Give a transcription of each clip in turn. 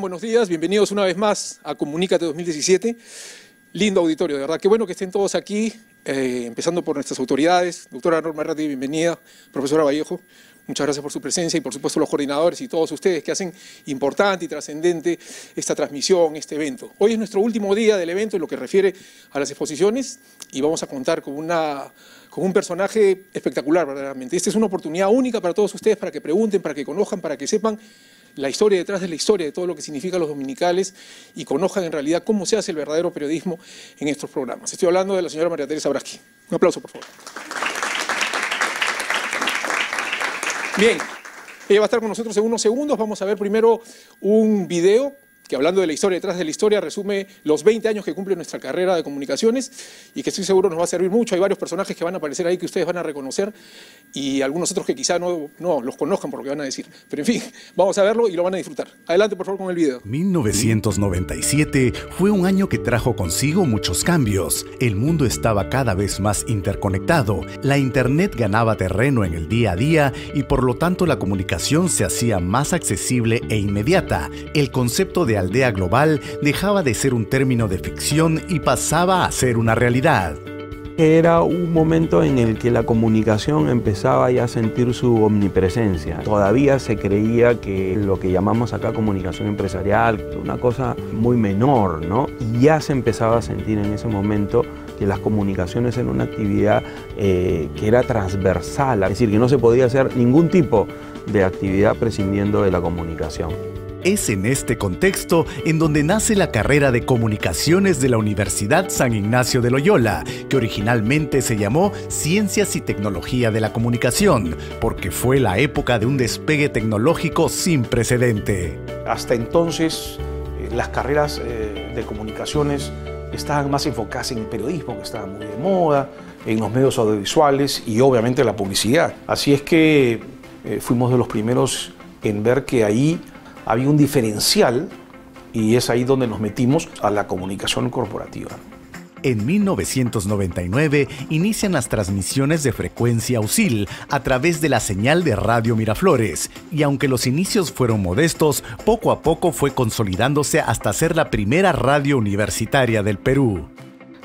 Buenos días, bienvenidos una vez más a Comunícate 2017. Lindo auditorio, de verdad, qué bueno que estén todos aquí, eh, empezando por nuestras autoridades. Doctora Norma Ratti, bienvenida. Profesora Vallejo, muchas gracias por su presencia y por supuesto los coordinadores y todos ustedes que hacen importante y trascendente esta transmisión, este evento. Hoy es nuestro último día del evento en lo que refiere a las exposiciones y vamos a contar con una con un personaje espectacular verdaderamente. Esta es una oportunidad única para todos ustedes para que pregunten, para que conozcan, para que sepan la historia detrás de la historia de todo lo que significa los dominicales y conozcan en realidad cómo se hace el verdadero periodismo en estos programas. Estoy hablando de la señora María Teresa Braski. Un aplauso, por favor. Bien, ella va a estar con nosotros en unos segundos. Vamos a ver primero un video que hablando de la historia detrás de la historia resume los 20 años que cumple nuestra carrera de comunicaciones y que estoy seguro nos va a servir mucho. Hay varios personajes que van a aparecer ahí que ustedes van a reconocer y algunos otros que quizá no, los conozcan por lo que van a decir. Pero en fin, vamos a verlo y lo van a disfrutar. Adelante por favor con el video. 1997 fue un año que trajo consigo muchos cambios. El mundo estaba cada vez más interconectado, la Internet ganaba terreno en el día a día y por lo tanto la comunicación se hacía más accesible e inmediata. El concepto de aldea global dejaba de ser un término de ficción y pasaba a ser una realidad era un momento en el que la comunicación empezaba ya a sentir su omnipresencia. Todavía se creía que lo que llamamos acá comunicación empresarial, una cosa muy menor, ¿no? Y ya se empezaba a sentir en ese momento que las comunicaciones eran una actividad eh, que era transversal, es decir, que no se podía hacer ningún tipo de actividad prescindiendo de la comunicación. Es en este contexto en donde nace la carrera de comunicaciones de la Universidad San Ignacio de Loyola, que originalmente se llamó Ciencias y Tecnología de la Comunicación, porque fue la época de un despegue tecnológico sin precedente. Hasta entonces, eh, las carreras eh, de comunicaciones estaban más enfocadas en el periodismo, que estaba muy de moda, en los medios audiovisuales y obviamente la publicidad. Así es que eh, fuimos de los primeros en ver que ahí había un diferencial y es ahí donde nos metimos a la comunicación corporativa. En 1999 inician las transmisiones de frecuencia auxil a través de la señal de Radio Miraflores, y aunque los inicios fueron modestos, poco a poco fue consolidándose hasta ser la primera radio universitaria del Perú.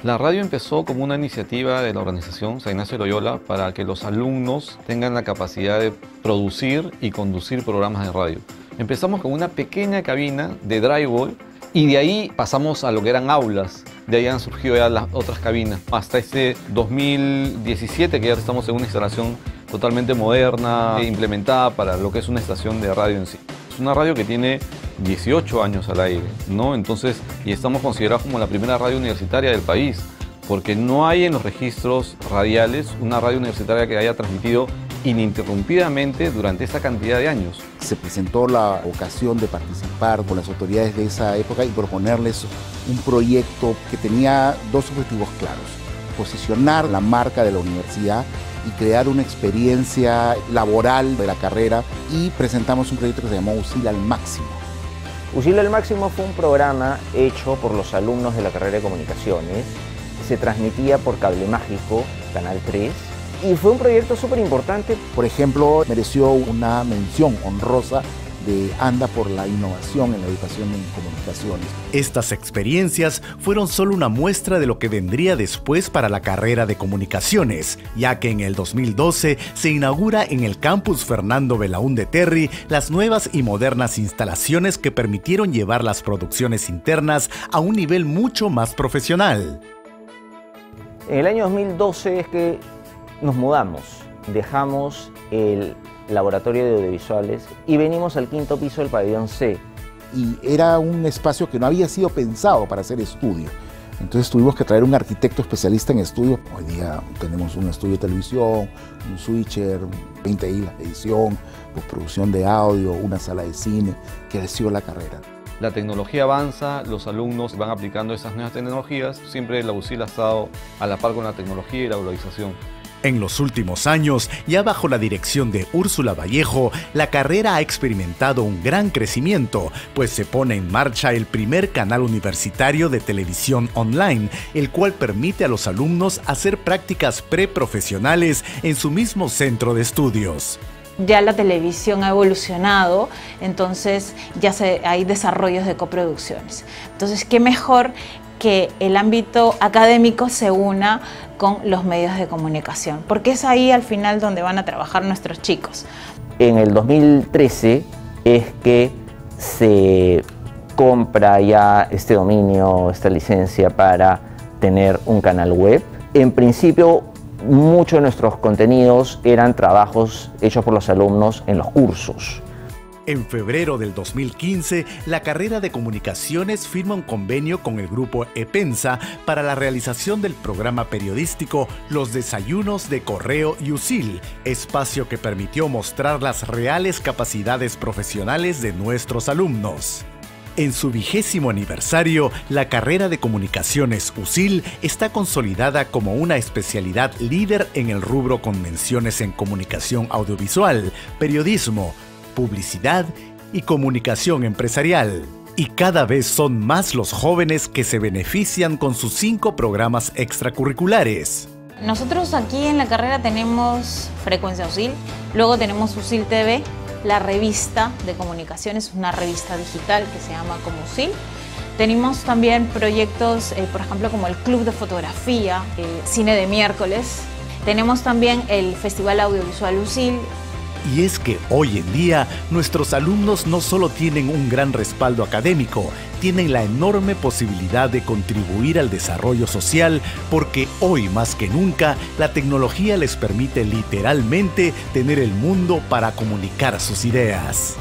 La radio empezó como una iniciativa de la organización San Loyola para que los alumnos tengan la capacidad de producir y conducir programas de radio. Empezamos con una pequeña cabina de drywall y de ahí pasamos a lo que eran aulas. De ahí han surgido ya las otras cabinas. Hasta este 2017 que ya estamos en una instalación totalmente moderna, e implementada para lo que es una estación de radio en sí. Es una radio que tiene 18 años al aire, ¿no? Entonces, y estamos considerados como la primera radio universitaria del país, porque no hay en los registros radiales una radio universitaria que haya transmitido ininterrumpidamente durante esta cantidad de años. Se presentó la ocasión de participar con las autoridades de esa época y proponerles un proyecto que tenía dos objetivos claros, posicionar la marca de la universidad y crear una experiencia laboral de la carrera y presentamos un proyecto que se llamó USIL al máximo. USIL al máximo fue un programa hecho por los alumnos de la carrera de comunicaciones, se transmitía por cable mágico, Canal 3, y fue un proyecto súper importante. Por ejemplo, mereció una mención honrosa de ANDA por la innovación en la educación en comunicaciones. Estas experiencias fueron solo una muestra de lo que vendría después para la carrera de comunicaciones, ya que en el 2012 se inaugura en el campus Fernando Belaún de Terry las nuevas y modernas instalaciones que permitieron llevar las producciones internas a un nivel mucho más profesional. En el año 2012 es que nos mudamos, dejamos el laboratorio de audiovisuales y venimos al quinto piso del pabellón C. Y era un espacio que no había sido pensado para hacer estudio. Entonces tuvimos que traer un arquitecto especialista en estudio. Hoy día tenemos un estudio de televisión, un switcher, 20 islas de edición, producción de audio, una sala de cine. Creció la carrera. La tecnología avanza, los alumnos van aplicando esas nuevas tecnologías. Siempre la abusil ha estado a la par con la tecnología y la globalización. En los últimos años, ya bajo la dirección de Úrsula Vallejo, la carrera ha experimentado un gran crecimiento, pues se pone en marcha el primer canal universitario de televisión online, el cual permite a los alumnos hacer prácticas preprofesionales en su mismo centro de estudios ya la televisión ha evolucionado, entonces ya se, hay desarrollos de coproducciones. Entonces, qué mejor que el ámbito académico se una con los medios de comunicación, porque es ahí al final donde van a trabajar nuestros chicos. En el 2013 es que se compra ya este dominio, esta licencia para tener un canal web. En principio, muchos de nuestros contenidos eran trabajos hechos por los alumnos en los cursos en febrero del 2015, la carrera de comunicaciones firma un convenio con el grupo EPENSA para la realización del programa periodístico Los Desayunos de Correo y USIL, espacio que permitió mostrar las reales capacidades profesionales de nuestros alumnos. En su vigésimo aniversario, la carrera de comunicaciones USIL está consolidada como una especialidad líder en el rubro con menciones en comunicación audiovisual, periodismo, publicidad y comunicación empresarial. Y cada vez son más los jóvenes que se benefician con sus cinco programas extracurriculares. Nosotros aquí en la carrera tenemos Frecuencia USIL, luego tenemos USIL TV, la revista de comunicaciones, una revista digital que se llama como USIL. Tenemos también proyectos, eh, por ejemplo, como el Club de Fotografía, eh, Cine de Miércoles. Tenemos también el Festival Audiovisual USIL, y es que hoy en día nuestros alumnos no solo tienen un gran respaldo académico, tienen la enorme posibilidad de contribuir al desarrollo social porque hoy más que nunca la tecnología les permite literalmente tener el mundo para comunicar sus ideas.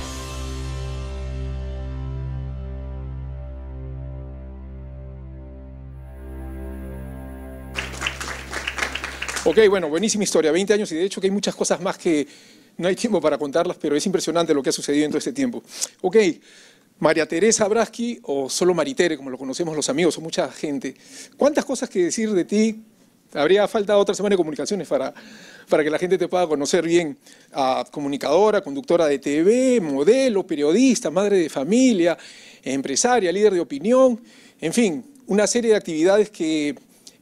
Ok, bueno, buenísima historia, 20 años y de hecho que hay muchas cosas más que no hay tiempo para contarlas, pero es impresionante lo que ha sucedido en todo este tiempo. Ok, María Teresa Braschi o solo Maritere, como lo conocemos los amigos o mucha gente. ¿Cuántas cosas que decir de ti? Habría faltado otra semana de comunicaciones para, para que la gente te pueda conocer bien. Ah, comunicadora, conductora de TV, modelo, periodista, madre de familia, empresaria, líder de opinión, en fin, una serie de actividades que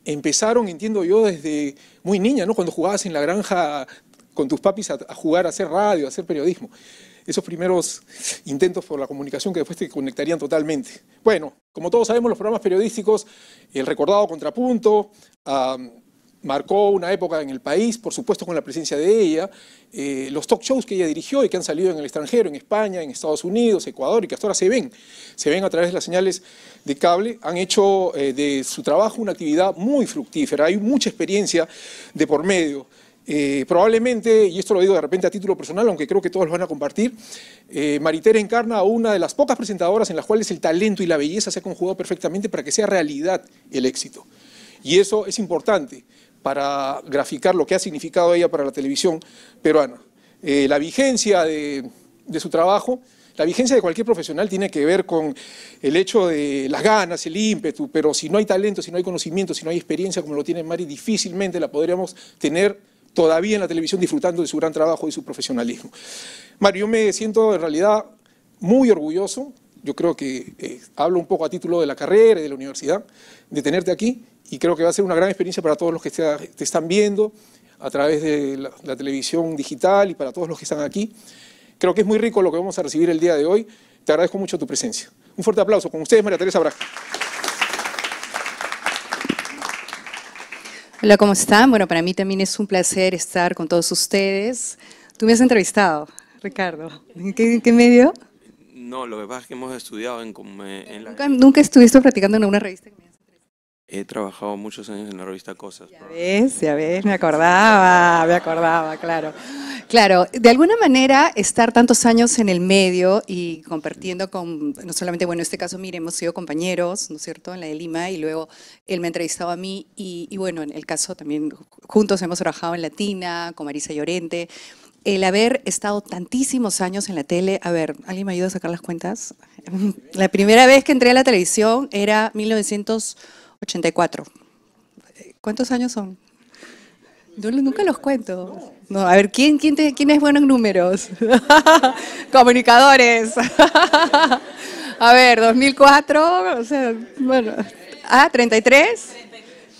empezaron, entiendo yo, desde muy niña, ¿no? Cuando jugabas en la granja con tus papis a, jugar, a hacer radio, a hacer periodismo. Esos primeros intentos por la comunicación que después te conectarían totalmente. Bueno, como todos sabemos, los programas periodísticos, el recordado Contrapunto, marcó una época en el país, por supuesto con la presencia de ella, eh, los talk shows que ella dirigió y que han salido en el extranjero, en España, en Estados Unidos, Ecuador, y que hasta ahora se ven, se ven a través de las señales de cable, han hecho eh, de su trabajo una actividad muy fructífera, hay mucha experiencia de por medio. Eh, probablemente, y esto lo digo de repente a título personal, aunque creo que todos lo van a compartir, eh, Maritera encarna a una de las pocas presentadoras en las cuales el talento y la belleza se han conjugado perfectamente para que sea realidad el éxito. Y eso es importante para graficar lo que ha significado ella para la televisión peruana. Eh, la vigencia de, de su trabajo, la vigencia de cualquier profesional tiene que ver con el hecho de las ganas, el ímpetu, pero si no hay talento, si no hay conocimiento, si no hay experiencia como lo tiene Mari, difícilmente la podríamos tener todavía en la televisión disfrutando de su gran trabajo y su profesionalismo. Mario, yo me siento en realidad muy orgulloso, yo creo que eh, hablo un poco a título de la carrera y de la universidad, de tenerte aquí y creo que va a ser una gran experiencia para todos los que te, están viendo a través de la, televisión digital y para todos los que están aquí. Creo que es muy rico lo que vamos a recibir el día de hoy. Te agradezco mucho tu presencia. Un fuerte aplauso con ustedes, María Teresa Braga. Hola, ¿cómo están? Bueno, para mí también es un placer estar con todos ustedes. Tú me has entrevistado, Ricardo. ¿En qué, medio? No, lo que pasa es que hemos estudiado en... la... ¿Nunca, ¿Nunca, estuviste practicando en una revista? He trabajado muchos años en la revista Cosas. Ya ves, ya ves, me acordaba, me acordaba, claro. Claro, de alguna manera estar tantos años en el medio y compartiendo con, no solamente, bueno, en este caso, mire, hemos sido compañeros, ¿no es cierto?, en la de Lima y luego él me ha entrevistado a mí y, bueno, en el caso también juntos hemos trabajado en Latina, con Marisa Llorente. El haber estado tantísimos años en la tele, a ver, ¿alguien me ayuda a sacar las cuentas? La primera vez que entré a la televisión era 1900 84. ¿Cuántos años son? Yo nunca los cuento. No, a ver, ¿quién, quién, quién es bueno en números? Comunicadores. a ver, 2004, o sea, bueno. Ah, 33.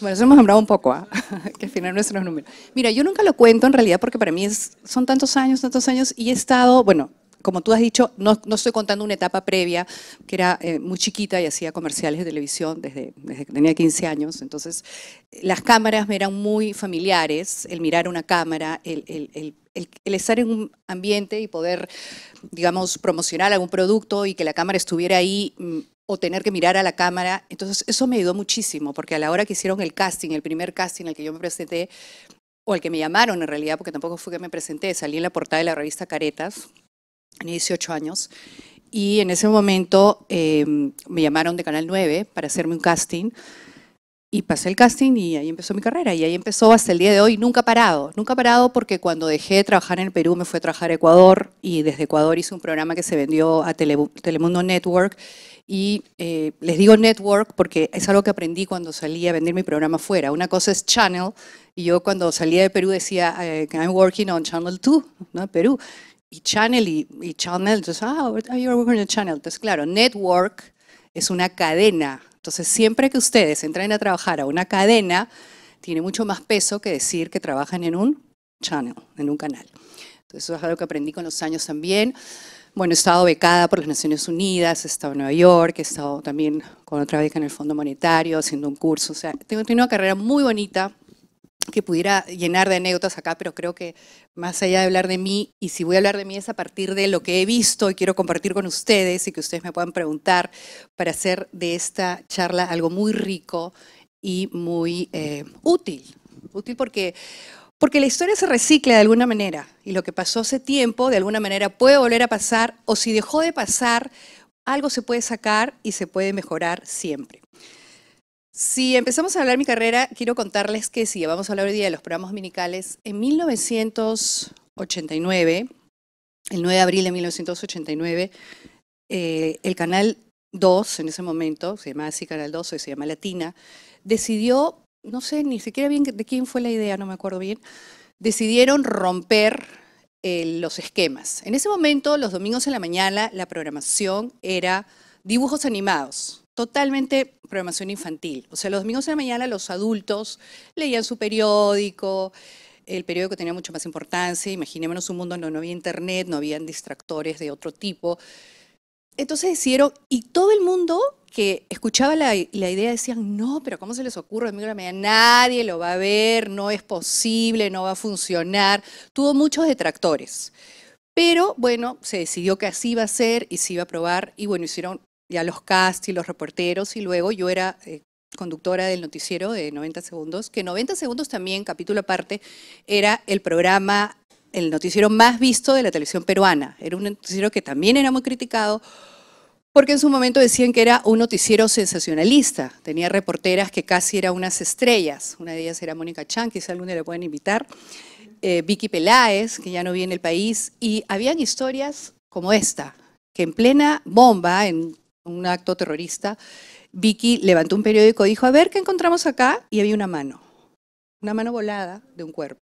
Bueno, eso hemos nombrado un poco, ¿ah? que al final no nuestros números. Mira, yo nunca lo cuento en realidad porque para mí es, son tantos años, tantos años y he estado, bueno, como tú has dicho, no, estoy contando una etapa previa, que era eh, muy chiquita y hacía comerciales de televisión desde, que tenía 15 años. Entonces, las cámaras me eran muy familiares, el mirar una cámara, el, el, estar en un ambiente y poder, digamos, promocionar algún producto y que la cámara estuviera ahí mm, o tener que mirar a la cámara. Entonces, eso me ayudó muchísimo, porque a la hora que hicieron el casting, el primer casting al que yo me presenté, o al que me llamaron en realidad, porque tampoco fue que me presenté, salí en la portada de la revista Caretas, tenía 18 años, y en ese momento em, me llamaron de Canal 9 para hacerme un casting. Y pasé el casting y ahí empezó mi carrera. Y ahí empezó hasta el día de hoy. Nunca parado. Nunca parado porque cuando dejé de trabajar en Perú me fui a trabajar a Ecuador. Y desde Ecuador hice un programa que se vendió a Telemundo Network. Y eh, les digo network porque es algo que aprendí cuando salí a vender mi programa fuera. Una cosa es channel. Y yo cuando salía de Perú decía, eh, I'm working on Channel 2, ¿no? Perú y channel y, channel, entonces, ah, you're working a channel. Entonces, claro, network es una cadena. Entonces, siempre que ustedes entren a trabajar a una cadena, tiene mucho más peso que decir que trabajan en un channel, en un canal. Entonces, eso es algo que aprendí con los años también. Bueno, he estado becada por las Naciones Unidas, he estado en Nueva York, he estado también con otra beca en el Fondo Monetario, haciendo un curso. O sea, tengo, tengo una carrera muy bonita, que pudiera llenar de anécdotas acá, pero creo que más allá de hablar de mí, y si voy a hablar de mí es a partir de lo que he visto y quiero compartir con ustedes y que ustedes me puedan preguntar para hacer de esta charla algo muy rico y muy eh, útil. Útil porque, porque la historia se recicla de alguna manera y lo que pasó hace tiempo de alguna manera puede volver a pasar o si dejó de pasar, algo se puede sacar y se puede mejorar siempre. Si empezamos a hablar mi carrera, quiero contarles que si vamos a hablar hoy día de los programas minicales, En 1989, el 9 de abril de 1989, eh, el canal 2, en ese momento, se llamaba así Canal 2, hoy se llama Latina, decidió, no sé ni siquiera bien de quién fue la idea, no me acuerdo bien, decidieron romper eh, los esquemas. En ese momento, los domingos en la mañana, la programación era dibujos animados totalmente programación infantil. O sea, los domingos de la mañana los adultos leían su periódico, el periódico tenía mucha más importancia, imaginémonos un mundo donde no había internet, no habían distractores de otro tipo. Entonces hicieron, y todo el mundo que escuchaba la, idea decían, no, pero ¿cómo se les ocurre? Domingo de la mañana nadie lo va a ver, no es posible, no va a funcionar. Tuvo muchos detractores. Pero bueno, se decidió que así iba a ser y se iba a probar y bueno, hicieron ya los cast y los reporteros y luego yo era eh, conductora del noticiero de 90 segundos, que 90 segundos también, capítulo aparte, era el programa, el noticiero más visto de la televisión peruana. Era un noticiero que también era muy criticado porque en su momento decían que era un noticiero sensacionalista. Tenía reporteras que casi eran unas estrellas. Una de ellas era Mónica Chan, quizá alguna le pueden invitar. Eh, Vicky Peláez, que ya no vi en el país. Y habían historias como esta, que en plena bomba, en un acto terrorista, Vicky levantó un periódico y dijo, a ver, ¿qué encontramos acá? Y había una mano, una mano volada de un cuerpo.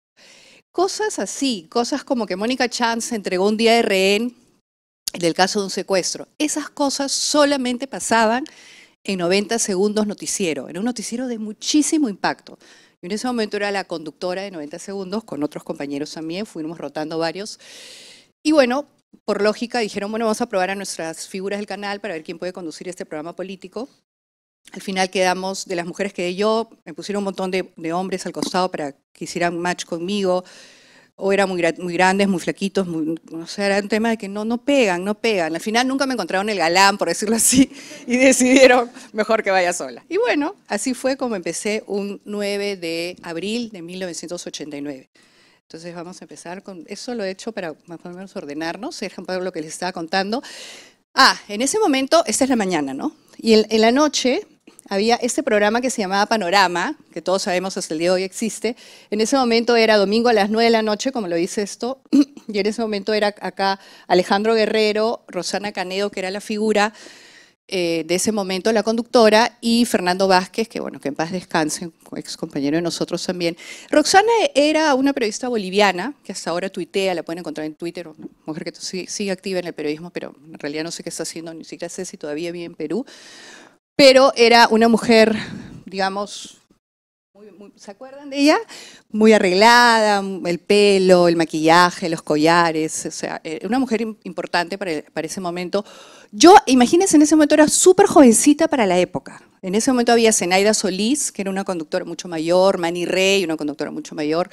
Cosas así, cosas como que Mónica Chance entregó un día de rehén en caso de un secuestro. Esas cosas solamente pasaban en 90 segundos noticiero. Era un noticiero de muchísimo impacto. y en ese momento era la conductora de 90 segundos, con otros compañeros también, fuimos rotando varios. Y bueno, por lógica dijeron, bueno, vamos a probar a nuestras figuras del canal para ver quién puede conducir este programa político. Al final quedamos, de las mujeres quedé yo, me pusieron un montón de, hombres al costado para que hicieran match conmigo, o eran muy, grandes, muy flaquitos, muy, o era un tema de que no, no pegan, no pegan. Al final nunca me encontraron el galán, por decirlo así, y decidieron mejor que vaya sola. Y bueno, así fue como empecé un 9 de abril de 1989. Entonces vamos a empezar con, eso lo he hecho para más o menos ordenarnos, es lo que les estaba contando. Ah, en ese momento, esta es la mañana, ¿no? Y en, la noche había este programa que se llamaba Panorama, que todos sabemos hasta el día de hoy existe. En ese momento era domingo a las 9 de la noche, como lo dice esto, y en ese momento era acá Alejandro Guerrero, Rosana Canedo, que era la figura eh, de ese momento, la conductora, y Fernando Vázquez, que bueno, que en paz descanse, ex compañero de nosotros también. Roxana era una periodista boliviana, que hasta ahora tuitea, la pueden encontrar en Twitter, mujer que sigue, sigue activa en el periodismo, pero en realidad no sé qué está haciendo, ni siquiera sé si todavía vive en Perú, pero era una mujer, digamos, ¿Se acuerdan de ella? Muy arreglada, el pelo, el maquillaje, los collares, o sea, eh, una mujer importante para, ese momento. Yo, imagínense, en ese momento era súper jovencita para la época. En ese momento había Zenaida Solís, que era una conductora mucho mayor, Manny Rey, una conductora mucho mayor.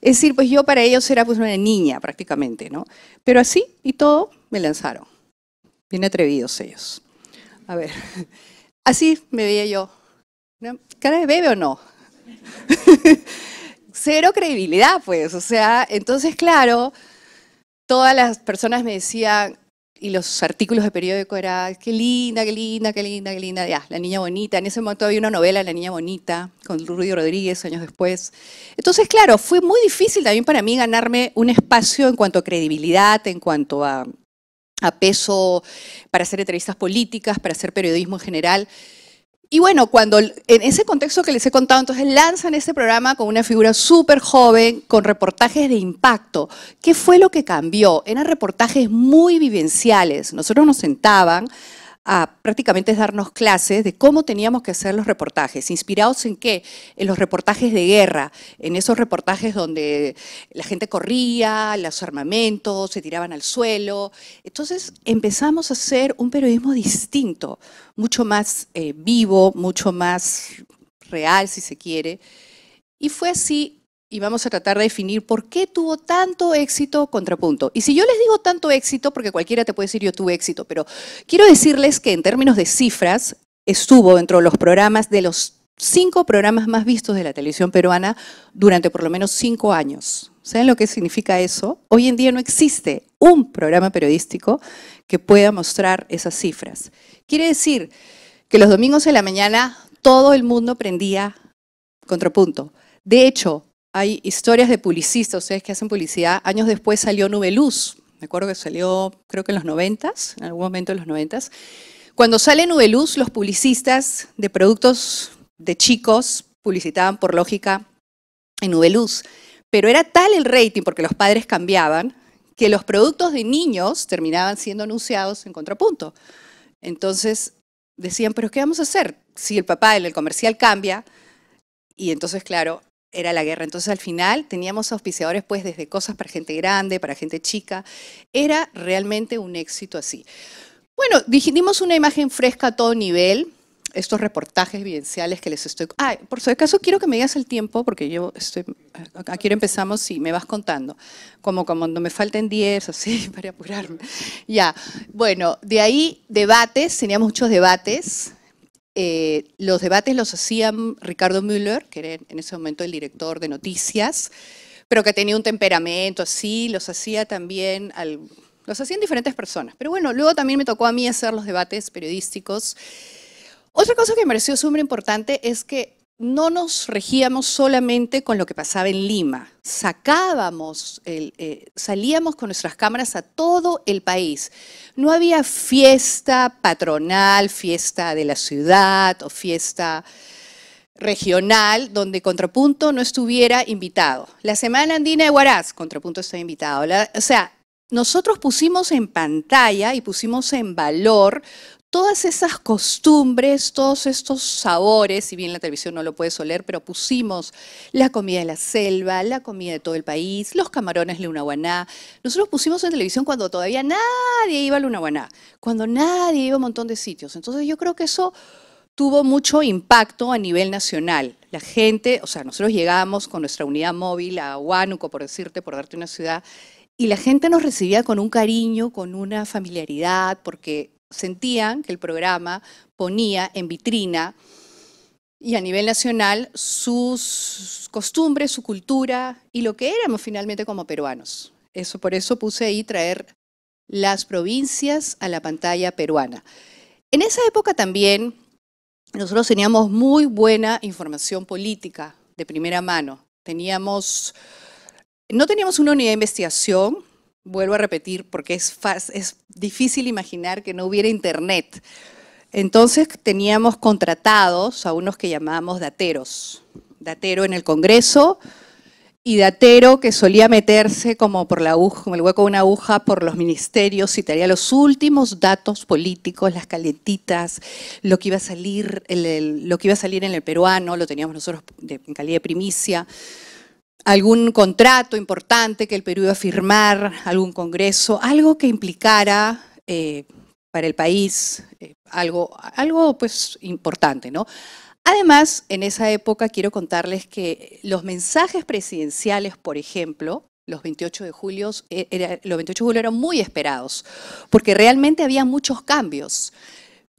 Es decir, pues yo para ellos era pues una niña prácticamente, ¿no? Pero así y todo me lanzaron. Bien atrevidos ellos. A ver, así me veía yo. ¿Cara de bebé o no? Cero credibilidad, pues. O sea, entonces, claro, todas las personas me decían, y los artículos de periódico eran, qué linda, qué linda, qué linda, qué linda, ya, La Niña Bonita. En ese momento había una novela, La Niña Bonita, con Rudy Rodríguez, años después. Entonces, claro, fue muy difícil también para mí ganarme un espacio en cuanto a credibilidad, en cuanto a peso para hacer entrevistas políticas, para hacer periodismo en general. Y bueno, cuando en ese contexto que les he contado, entonces lanzan este programa con una figura súper joven, con reportajes de impacto. ¿Qué fue lo que cambió? Eran reportajes muy vivenciales. Nosotros nos sentaban a prácticamente darnos clases de cómo teníamos que hacer los reportajes, inspirados en qué, en los reportajes de guerra, en esos reportajes donde la gente corría, los armamentos se tiraban al suelo. Entonces empezamos a hacer un periodismo distinto, mucho más eh, vivo, mucho más real, si se quiere. Y fue así y vamos a tratar de definir por qué tuvo tanto éxito Contrapunto. Y si yo les digo tanto éxito, porque cualquiera te puede decir yo tuve éxito, pero quiero decirles que en términos de cifras, estuvo dentro de los programas de los cinco programas más vistos de la televisión peruana durante por lo menos cinco años. ¿Saben lo que significa eso? Hoy en día no existe un programa periodístico que pueda mostrar esas cifras. Quiere decir que los domingos de la mañana todo el mundo prendía contrapunto. De hecho, hay historias de publicistas, ustedes que hacen publicidad, años después salió Nube me acuerdo que salió creo que en los noventas, en algún momento en los 90s. Cuando sale Nube los publicistas de productos de chicos publicitaban por lógica en Nube pero era tal el rating, porque los padres cambiaban, que los productos de niños terminaban siendo anunciados en contrapunto. Entonces decían, pero ¿qué vamos a hacer? Si el papá en el comercial cambia, y entonces, claro, era la guerra. Entonces al final teníamos auspiciadores pues desde cosas para gente grande, para gente chica. Era realmente un éxito así. Bueno, dimos una imagen fresca a todo nivel, estos reportajes evidenciales que les estoy... Ah, por si acaso quiero que me digas el tiempo, porque yo estoy... Aquí empezamos y me vas contando. Como cuando me falten 10, así, para apurarme. Ya, bueno, de ahí debates, teníamos muchos debates eh, los debates los hacía Ricardo Müller, que era en ese momento el director de noticias, pero que tenía un temperamento así, los hacía también, los hacían diferentes personas. Pero bueno, luego también me tocó a mí hacer los debates periodísticos. Otra cosa que me pareció súper importante es que no nos regíamos solamente con lo que pasaba en Lima, sacábamos, eh, salíamos con nuestras cámaras a todo el país. No había fiesta patronal, fiesta de la ciudad o fiesta regional donde Contrapunto no estuviera invitado. La Semana Andina de Huaraz, Contrapunto está invitado. o sea, nosotros pusimos en pantalla y pusimos en valor todas esas costumbres, todos estos sabores, si bien la televisión no lo puede oler, pero pusimos la comida de la selva, la comida de todo el país, los camarones de Lunaguaná. Nosotros pusimos en televisión cuando todavía nadie iba a Lunaguaná, cuando nadie iba a un montón de sitios. Entonces yo creo que eso tuvo mucho impacto a nivel nacional. La gente, o sea, nosotros llegamos con nuestra unidad móvil a Huánuco, por decirte, por darte una ciudad, y la gente nos recibía con un cariño, con una familiaridad, porque sentían que el programa ponía en vitrina y a nivel nacional sus costumbres, su cultura y lo que éramos finalmente como peruanos. Eso, por eso puse ahí traer las provincias a la pantalla peruana. En esa época también nosotros teníamos muy buena información política de primera mano. Teníamos, no teníamos una unidad de investigación, vuelvo a repetir, porque es, es difícil imaginar que no hubiera internet. Entonces teníamos contratados a unos que llamábamos dateros, datero en el Congreso y datero que solía meterse como por la aguja, como el hueco de una aguja por los ministerios y traía los últimos datos políticos, las calentitas, lo que iba a salir, lo que iba a salir en el peruano, lo teníamos nosotros de, en calidad de primicia algún contrato importante que el Perú iba a firmar, algún congreso, algo que implicara eh, para el país eh, algo, algo pues importante, ¿no? Además, en esa época quiero contarles que los mensajes presidenciales, por ejemplo, los 28 de julio, eh, los 28 de julio eran muy esperados, porque realmente había muchos cambios.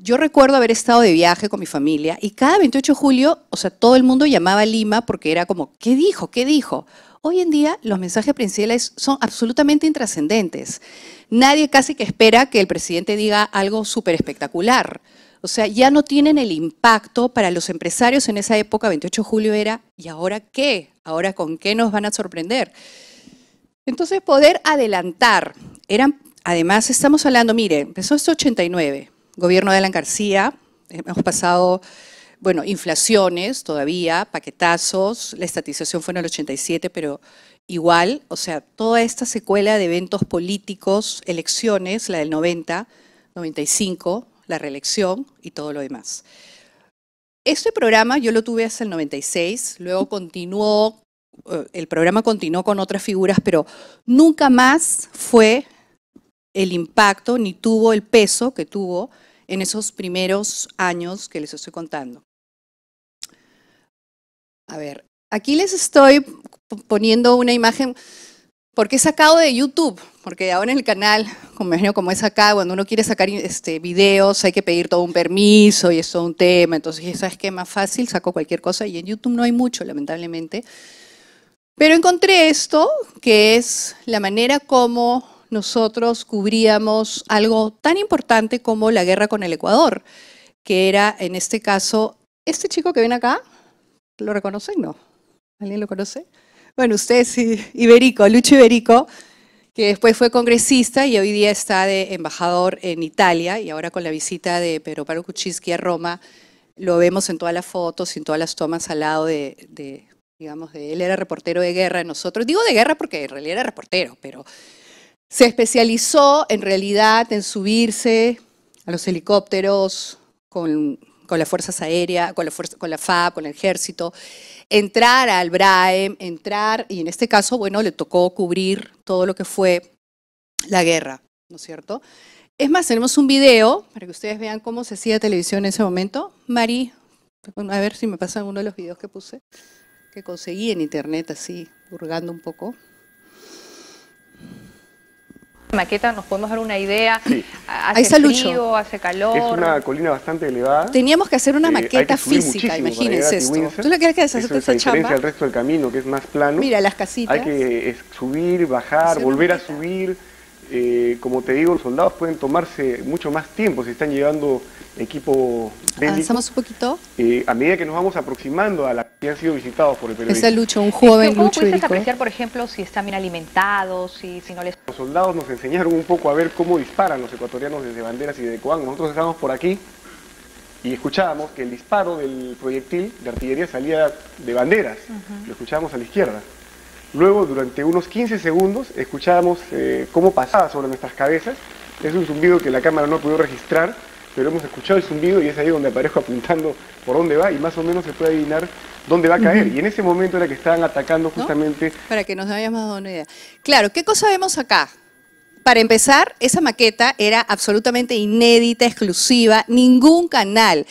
Yo recuerdo haber estado de viaje con mi familia y cada 28 de julio, o sea, todo el mundo llamaba a Lima porque era como, ¿qué dijo? ¿Qué dijo? Hoy en día los mensajes presidenciales son absolutamente intrascendentes. Nadie casi que espera que el presidente diga algo súper espectacular. O sea, ya no tienen el impacto para los empresarios en esa época, 28 de julio era, ¿y ahora qué? ¿Ahora con qué nos van a sorprender? Entonces, poder adelantar. Eran, además, estamos hablando, mire, empezó este 89, gobierno de Alan García, hemos pasado, bueno, inflaciones todavía, paquetazos, la estatización fue en el 87, pero igual, o sea, toda esta secuela de eventos políticos, elecciones, la del 90, 95, la reelección y todo lo demás. Este programa yo lo tuve hasta el 96, luego continuó, eh, el programa continuó con otras figuras, pero nunca más fue el impacto ni tuvo el peso que tuvo en esos primeros años que les estoy contando. A ver, aquí les estoy poniendo una imagen, porque he sacado de YouTube, porque ahora en el canal, como, como es acá, cuando uno quiere sacar este, videos hay que pedir todo un permiso y es todo un tema, entonces ¿sabes es Más fácil, saco cualquier cosa y en YouTube no hay mucho, lamentablemente. Pero encontré esto, que es la manera como nosotros cubríamos algo tan importante como la guerra con el Ecuador, que era en este caso, este chico que ven acá, ¿lo reconocen? ¿No? ¿Alguien lo conoce? Bueno, usted sí, Iberico, Lucho Iberico, que después fue congresista y hoy día está de embajador en Italia y ahora con la visita de Pedro Paro Kuczynski a Roma, lo vemos en todas las fotos, y en todas las tomas al lado de, de digamos, de él era reportero de guerra, nosotros, digo de guerra porque en realidad era reportero, pero se especializó en realidad en subirse a los helicópteros con, las fuerzas aéreas, con la, fuerza, con FAB, con el ejército, entrar al BRAEM, entrar, y en este caso, bueno, le tocó cubrir todo lo que fue la guerra, ¿no es cierto? Es más, tenemos un video para que ustedes vean cómo se hacía televisión en ese momento. Mari, a ver si me pasan uno de los videos que puse, que conseguí en internet así, hurgando un poco maqueta nos podemos dar una idea. Hace Ahí hace calor. Es una colina bastante elevada. Teníamos que hacer una eh, maqueta física, imagínense esto. ¿Tú lo quieres que hacer Eso es esa chamba? resto del camino, que es más plano. Mira, las casitas. Hay que subir, bajar, volver a subir eh, como te digo, los soldados pueden tomarse mucho más tiempo si están llevando equipo bélico. ¿Avanzamos un poquito? Eh, a medida que nos vamos aproximando a la que han sido visitados por el PLD Es Lucho, un joven ¿Cómo pudiste eh? apreciar, por ejemplo, si están bien alimentados, y si no les... Los soldados nos enseñaron un poco a ver cómo disparan los ecuatorianos desde banderas y de Coán. Nosotros estábamos por aquí y escuchábamos que el disparo del proyectil de artillería salía de banderas. Lo escuchábamos a la izquierda. Luego, durante unos 15 segundos, escuchábamos eh, cómo pasaba sobre nuestras cabezas. Es un zumbido que la cámara no pudo registrar, pero hemos escuchado el zumbido y es ahí donde aparezco apuntando por dónde va y más o menos se puede adivinar dónde va a caer. Y en ese momento era que estaban atacando justamente... Para que nos hayamos dado una idea. Claro, ¿qué cosa vemos acá? Para empezar, esa maqueta era absolutamente inédita, exclusiva, ningún canal.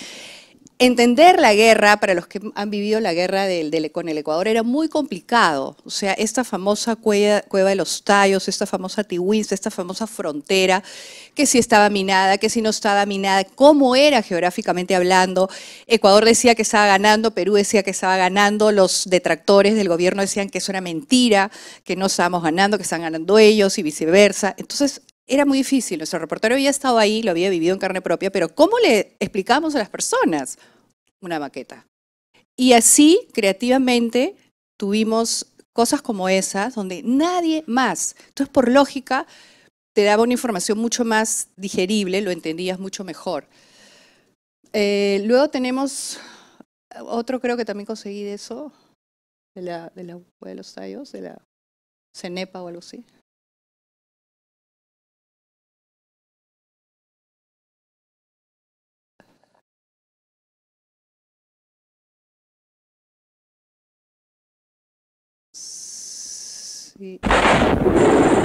Entender la guerra, para los que han vivido la guerra del, con el Ecuador, era muy complicado. O sea, esta famosa cueva, de los tallos, esta famosa Tiwins, esta famosa frontera, que si estaba minada, que si no estaba minada, cómo era geográficamente hablando. Ecuador decía que estaba ganando, Perú decía que estaba ganando, los detractores del gobierno decían que es una mentira, que no estábamos ganando, que están ganando ellos y viceversa. Entonces, era muy difícil. Nuestro reportero había estado ahí, lo había vivido en carne propia, pero ¿cómo le explicamos a las personas? Una maqueta. Y así, creativamente, tuvimos cosas como esas, donde nadie más. Entonces, por lógica, te daba una información mucho más digerible, lo entendías mucho mejor. Eh, luego tenemos otro, creo que también conseguí de eso, de la, de de los tallos, de la Cenepa o algo así.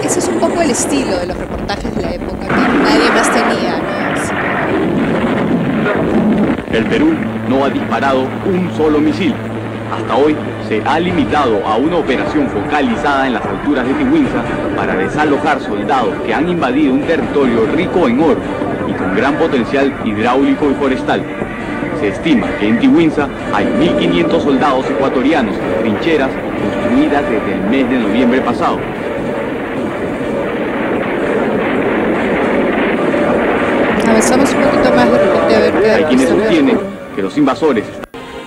ese es un poco el estilo de los reportajes de la época, que nadie más tenía. El Perú no ha disparado un solo misil. Hasta hoy se ha limitado a una operación focalizada en las alturas de Tihuinza para desalojar soldados que han invadido un territorio rico en oro y con gran potencial hidráulico y forestal. Se estima que en Tiwinsa hay 1.500 soldados ecuatorianos en trincheras construidas desde el mes de noviembre pasado. un Hay quienes sostienen que los invasores,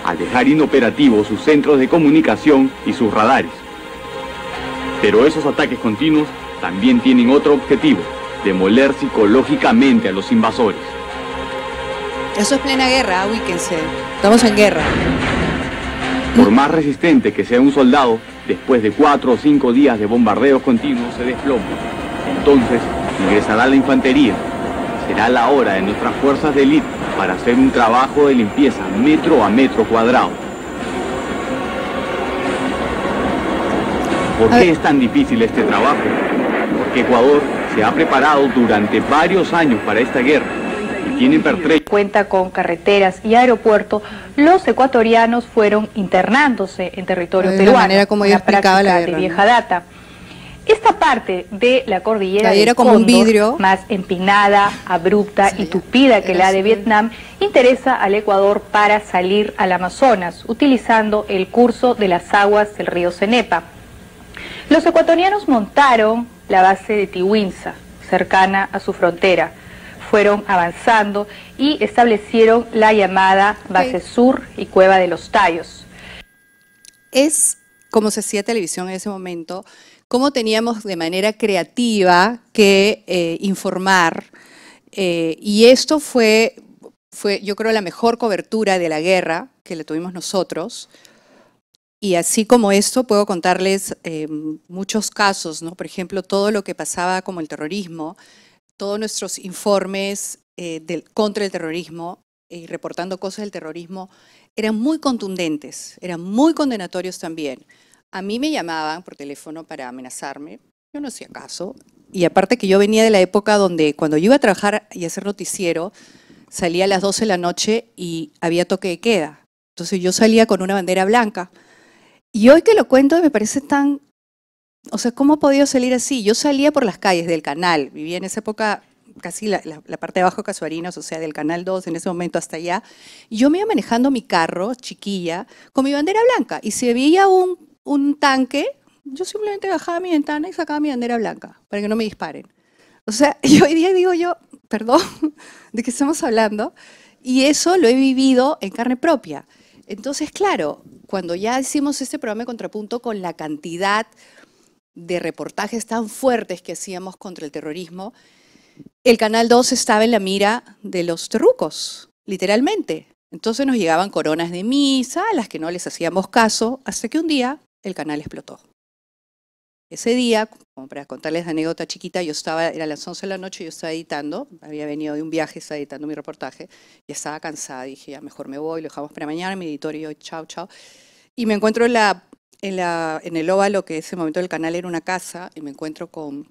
al dejar inoperativos sus centros de comunicación y sus radares. Pero esos ataques continuos también tienen otro objetivo, demoler psicológicamente a los invasores. Eso es plena guerra, ah, Estamos en guerra. Por más resistente que sea un soldado, después de cuatro o cinco días de bombardeos continuos se desploma. Entonces ingresará la infantería. Será la hora de nuestras fuerzas de élite para hacer un trabajo de limpieza metro a metro cuadrado. ¿Por qué es tan difícil este trabajo? Porque Ecuador se ha preparado durante varios años para esta guerra cuenta con carreteras y aeropuerto, los ecuatorianos fueron internándose en territorio peruano. De como yo explicaba la vieja data. Esta parte de la cordillera como un vidrio. más empinada, abrupta y tupida que la de Vietnam, interesa al Ecuador para salir al Amazonas, utilizando el curso de las aguas del río Cenepa. Los ecuatorianos montaron la base de Tiwinza, cercana a su frontera fueron avanzando y establecieron la llamada Base Sur y Cueva de los Tallos. Es como se hacía televisión en ese momento, como teníamos de manera creativa que eh, informar. Eh, y esto fue, fue, yo creo, la mejor cobertura de la guerra que le tuvimos nosotros. Y así como esto, puedo contarles eh, muchos casos, ¿no? Por ejemplo, todo lo que pasaba como el terrorismo, todos nuestros informes eh, contra el terrorismo y reportando cosas del terrorismo eran muy contundentes, eran muy condenatorios también. A mí me llamaban por teléfono para amenazarme, yo no hacía caso, y aparte que yo venía de la época donde cuando yo iba a trabajar y hacer noticiero, salía a las 12 de la noche y había toque de queda. Entonces yo salía con una bandera blanca. Y hoy que lo cuento me parece tan o sea, ¿cómo ha podido salir así? Yo salía por las calles del canal, vivía en esa época casi la, parte de abajo Casuarinos, o sea, del Canal 2 en ese momento hasta allá. yo me iba manejando mi carro, chiquilla, con mi bandera blanca. Y si veía un, un tanque, yo simplemente bajaba mi ventana y sacaba mi bandera blanca para que no me disparen. O sea, yo hoy día digo yo, perdón, ¿de qué estamos hablando? Y eso lo he vivido en carne propia. Entonces, claro, cuando ya hicimos este programa de contrapunto con la cantidad de reportajes tan fuertes que hacíamos contra el terrorismo, el Canal 2 estaba en la mira de los trucos, literalmente. Entonces nos llegaban coronas de misa, a las que no les hacíamos caso, hasta que un día el canal explotó. Ese día, como para contarles la anécdota chiquita, yo estaba, era las 11 de la noche, yo estaba editando, había venido de un viaje, estaba editando mi reportaje, y estaba cansada, dije, ya mejor me voy, lo dejamos para mañana, mi editor y yo, chao, chao. Y me encuentro en la en, el óvalo, que ese momento del canal era una casa, y me encuentro con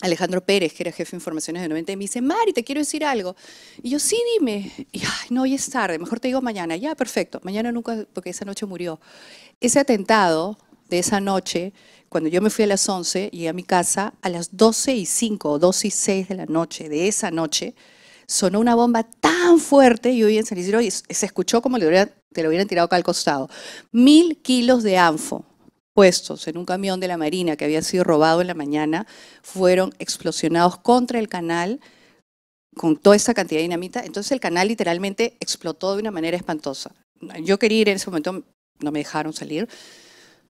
Alejandro Pérez, que era jefe de informaciones de 90, y me dice, Mari, te quiero decir algo. Y yo, sí, dime. Y, ay, no, hoy es tarde, mejor te digo mañana. Ya, perfecto. Mañana nunca, porque esa noche murió. Ese atentado de esa noche, cuando yo me fui a las 11, y a mi casa a las 12 y 5 o 12 y 6 de la noche, de esa noche, sonó una bomba tan fuerte, y hoy en San se escuchó como le te lo hubieran tirado acá al costado. Mil kilos de anfo puestos en un camión de la Marina que había sido robado en la mañana fueron explosionados contra el canal con toda esa cantidad de dinamita. Entonces el canal literalmente explotó de una manera espantosa. Yo quería ir en ese momento, no me dejaron salir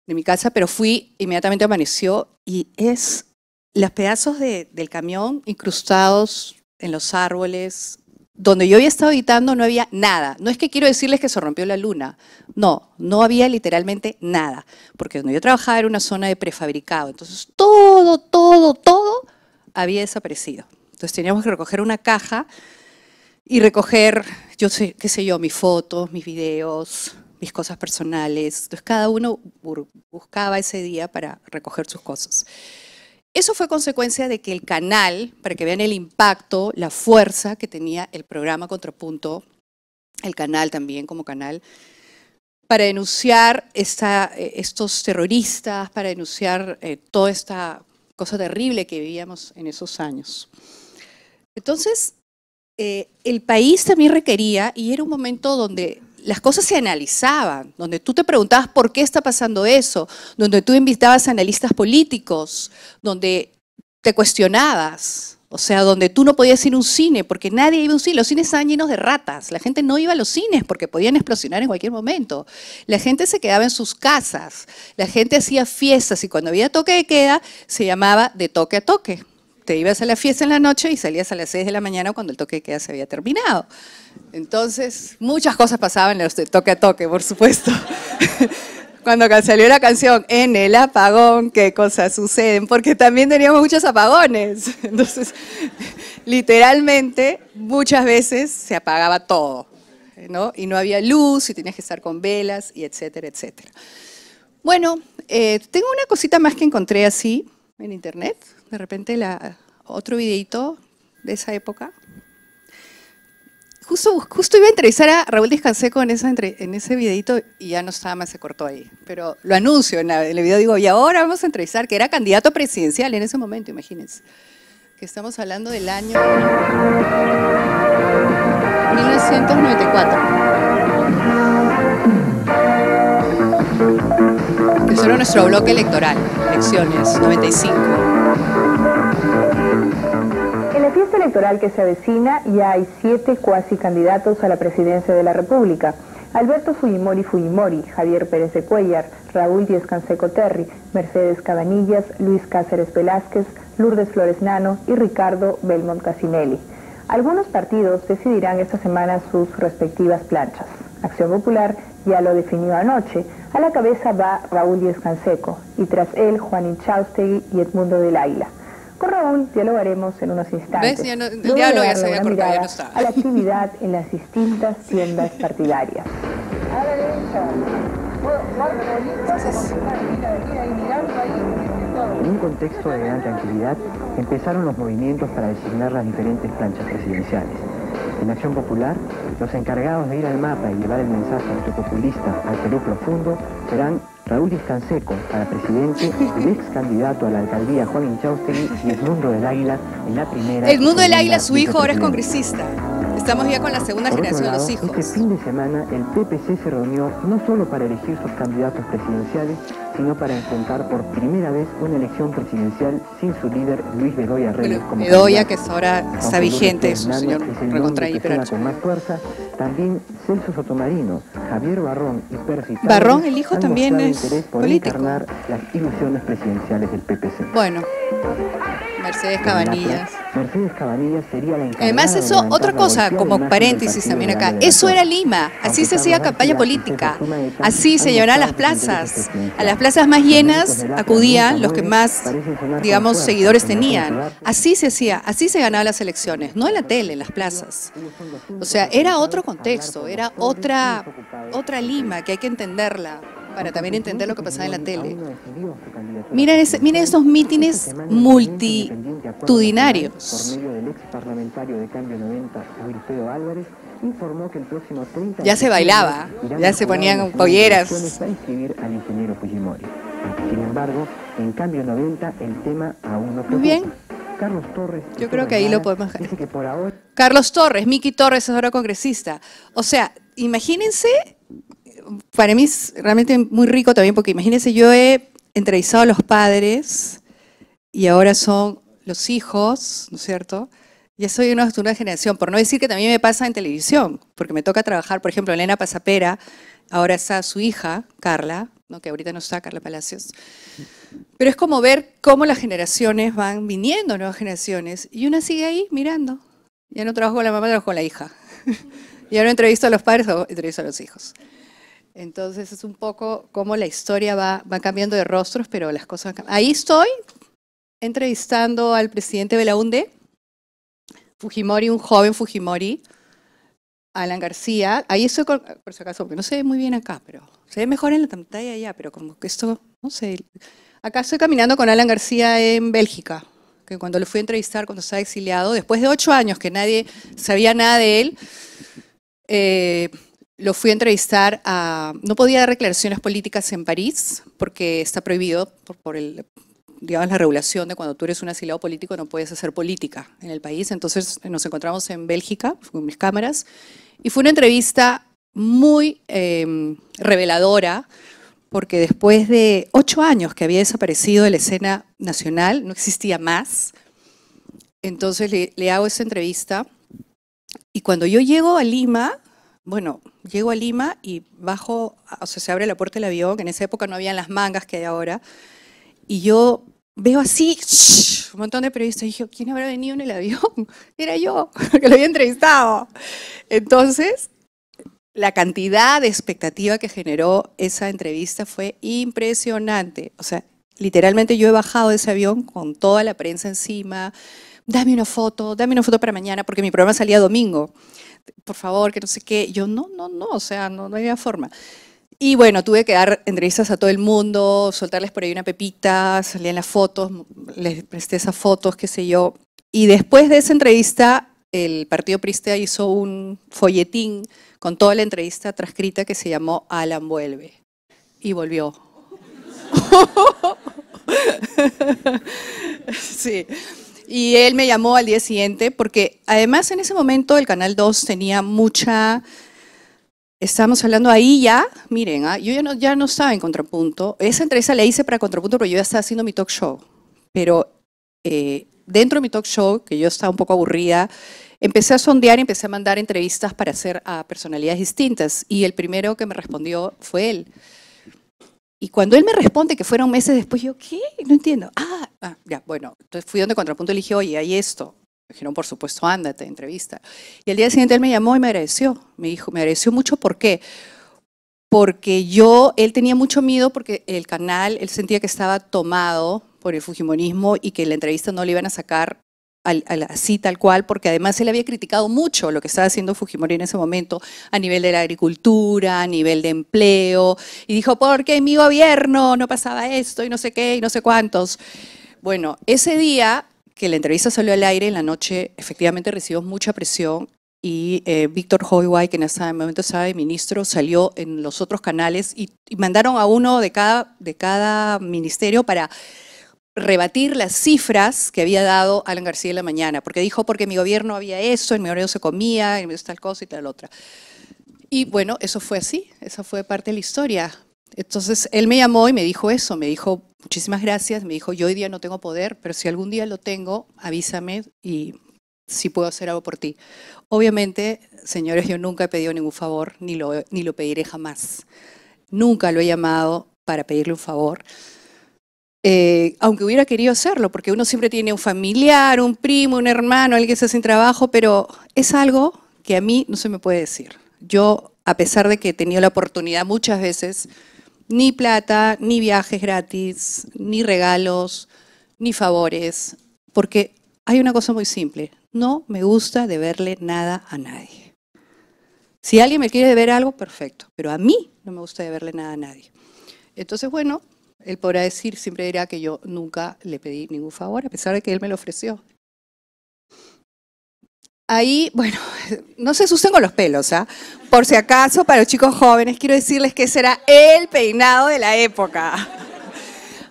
de mi casa, pero fui, inmediatamente amaneció y es los pedazos del camión incrustados en los árboles. Donde yo había estado habitando no había nada. No es que quiero decirles que se rompió la luna. No, no había literalmente nada. Porque donde yo trabajaba era una zona de prefabricado. Entonces todo, todo, todo había desaparecido. Entonces teníamos que recoger una caja y recoger, yo sé, qué sé yo, mis fotos, mis videos, mis cosas personales. Entonces cada uno buscaba ese día para recoger sus cosas. Eso fue consecuencia de que el canal, para que vean el impacto, la fuerza que tenía el programa Contrapunto, el canal también como canal, para denunciar eh, estos terroristas, para denunciar eh, toda esta cosa terrible que vivíamos en esos años. Entonces, eh, el país también requería, y era un momento donde las cosas se analizaban, donde tú te preguntabas por qué está pasando eso, donde tú invitabas a analistas políticos, donde te cuestionabas, o sea, donde tú no podías ir a un cine porque nadie iba a un cine. Los cines estaban llenos de ratas. La gente no iba a los cines porque podían explosionar en cualquier momento. La gente se quedaba en sus casas. La gente hacía fiestas y cuando había toque de queda se llamaba de toque a toque ibas a la fiesta en la noche y salías a las 6 de la mañana cuando el toque queda se había terminado. Entonces, muchas cosas pasaban en los de toque a toque, por supuesto. cuando salió la canción En el apagón, qué cosas suceden, porque también teníamos muchos apagones. Entonces, literalmente, muchas veces se apagaba todo, ¿no? Y no había luz y tenías que estar con velas y etcétera, etcétera. Bueno, eh, tengo una cosita más que encontré así en internet, de repente la, otro videito de esa época. Justo, justo iba a entrevistar a Raúl Descanseco en, esa ese videito y ya no estaba más, se cortó ahí. Pero lo anuncio en, el video, digo, y ahora vamos a entrevistar, que era candidato presidencial en ese momento, imagínense. Que estamos hablando del año 1994. Eso era nuestro bloque electoral, elecciones 95. electoral que se avecina ya hay siete cuasi candidatos a la presidencia de la República. Alberto Fujimori Fujimori, Javier Pérez de Cuellar, Raúl Díez Canseco Terry, Mercedes Cabanillas, Luis Cáceres Velázquez, Lourdes Flores Nano y Ricardo Belmont Casinelli. Algunos partidos decidirán esta semana sus respectivas planchas. Acción Popular ya lo definió anoche. A la cabeza va Raúl Díez Canseco y tras él Juan Inchaustegui y Edmundo del Águila. Con Raúl dialogaremos en unos instantes. ¿Ves? Ya no, el diálogo ya se cortado, ya no A la actividad en las distintas tiendas partidarias. A la derecha. en un contexto de gran tranquilidad, empezaron los movimientos para designar las diferentes planchas presidenciales. En Acción Popular, los encargados de ir al mapa y llevar el mensaje populista al Perú profundo serán Raúl Discanseco para presidente, el ex candidato a la alcaldía Juan Inchausti y Edmundo del Águila en la primera... Edmundo del Águila, su hijo, ahora es congresista. Estamos ya con la segunda generación de los hijos. Este fin de semana el PPC se reunió no solo para elegir sus candidatos presidenciales, sino para enfrentar por primera vez una elección presidencial sin su líder Luis Bedoya Reyes. Bedoya, que ahora está, vigente, su señor recontra con más fuerza, también Celso Sotomarino, Javier Barrón y Barrón, el hijo, también es político. las ilusiones presidenciales del PPC. Bueno. Mercedes Cabanillas. Además, eso, otra cosa, como paréntesis también acá, eso era Lima, así se hacía campaña política, así se llevaban a las plazas, a las plazas más llenas acudían los que más, digamos, seguidores tenían, así se hacía, así se ganaban las elecciones, no en la tele, en las plazas. O sea, era otro contexto, era otra, otra Lima que hay que entenderla para también entender lo que pasaba en la tele. Miren esos mítines multitudinarios. Ya se bailaba, ya se ponían polleras. Sin embargo, en cambio 90 el tema aún Muy bien. Carlos Torres. Yo creo que ahí lo podemos Carlos Torres, Miki Torres es ahora congresista. O sea, imagínense para mí es realmente muy rico también, porque imagínense, yo he entrevistado a los padres y ahora son los hijos, ¿no es cierto? Ya soy una, una generación, por no decir que también me pasa en televisión, porque me toca trabajar, por ejemplo, Elena Pasapera, ahora está su hija, Carla, que ahorita no está Carla Palacios. Pero es como ver cómo las generaciones van viniendo, nuevas generaciones, y una sigue ahí mirando. Ya no trabajo con la mamá, trabajo con la hija. ya no entrevisto a los padres, entrevisto a los hijos. Entonces es un poco como la historia va, cambiando de rostros, pero las cosas Ahí estoy entrevistando al presidente de la UNDE, Fujimori, un joven Fujimori, Alan García. Ahí estoy, por si acaso, porque no se ve muy bien acá, pero se ve mejor en la pantalla allá, pero como que esto, no sé. Acá estoy caminando con Alan García en Bélgica, que cuando lo fui a entrevistar, cuando estaba exiliado, después de ocho años que nadie sabía nada de él, eh, lo fui a entrevistar a... No podía dar declaraciones políticas en París porque está prohibido por, el, digamos, la regulación de cuando tú eres un asilado político no puedes hacer política en el país. Entonces nos encontramos en Bélgica con mis cámaras y fue una entrevista muy em, reveladora porque después de ocho años que había desaparecido de la escena nacional, no existía más, entonces le, le hago esa entrevista y cuando yo llego a Lima, bueno, llego a Lima y bajo, o sea, se abre la puerta del avión, que en esa época no habían las mangas que hay ahora, y yo veo así un montón de periodistas y dije, ¿quién habrá venido en el avión? Era yo, que lo había entrevistado. Entonces, la cantidad de expectativa que generó esa entrevista fue impresionante. O sea, literalmente yo he bajado de ese avión con toda la prensa encima. Dame una foto, dame una foto para mañana, porque mi programa salía domingo por favor, que no sé qué. Yo, no, no, no, o sea, no, había forma. Y bueno, tuve que dar entrevistas a todo el mundo, soltarles por ahí una pepita, salían las fotos, les presté esas fotos, qué sé yo. Y después de esa entrevista, el Partido Prista hizo un folletín con toda la entrevista transcrita que se llamó Alan vuelve. Y volvió. sí. Y él me llamó al día siguiente porque además en ese momento el Canal 2 tenía mucha... Estábamos hablando ahí ya, miren, ah, yo ya no, ya no estaba en Contrapunto. Esa entrevista la hice para Contrapunto, pero yo ya estaba haciendo mi talk show. Pero eh, dentro de mi talk show, que yo estaba un poco aburrida, empecé a sondear y empecé a mandar entrevistas para hacer a personalidades distintas. Y el primero que me respondió fue él. Y cuando él me responde que fueron meses después, yo, ¿qué? No entiendo. Ah, ah, ya, bueno, entonces fui donde Contrapunto y le dije, oye, hay esto. Me dijeron, por supuesto, ándate, entrevista. Y el día siguiente él me llamó y me agradeció. Me dijo, me agradeció mucho, ¿por qué? Porque yo, él tenía mucho miedo porque el canal, él sentía que estaba tomado por el fujimonismo y que la entrevista no le iban a sacar así tal cual, porque además él había criticado mucho lo que estaba haciendo Fujimori en ese momento a nivel de la agricultura, a nivel de empleo, y dijo, porque en mi gobierno no pasaba esto y no sé qué y no sé cuántos. Bueno, ese día que la entrevista salió al aire, en la noche efectivamente recibió mucha presión y eh, Víctor Hoyway, que en ese momento estaba ministro, salió en los otros canales y, mandaron a uno de cada, de cada ministerio para rebatir las cifras que había dado Alan García en la mañana, porque dijo porque mi gobierno había eso, en mi gobierno se comía, en mi tal cosa y tal otra. Y bueno, eso fue así, esa fue parte de la historia. Entonces él me llamó y me dijo eso, me dijo muchísimas gracias, me dijo yo hoy día no tengo poder, pero si algún día lo tengo, avísame y si puedo hacer algo por ti. Obviamente, señores, yo nunca he pedido ningún favor, ni ni lo pediré jamás. Nunca lo he llamado para pedirle un favor. Eh, aunque hubiera querido hacerlo, porque uno siempre tiene un familiar, un primo, un hermano, alguien que se sin trabajo, pero es algo que a mí no se me puede decir. Yo, a pesar de que he tenido la oportunidad muchas veces, ni plata, ni viajes gratis, ni regalos, ni favores, porque hay una cosa muy simple, no me gusta deberle nada a nadie. Si alguien me quiere deber algo, perfecto, pero a mí no me gusta deberle nada a nadie. Entonces, bueno, él podrá decir, siempre dirá que yo nunca le pedí ningún favor, a pesar de que él me lo ofreció. Ahí, bueno, no se asusten con los pelos, ¿ah? Por si acaso, para los chicos jóvenes, quiero decirles que ese era el peinado de la época.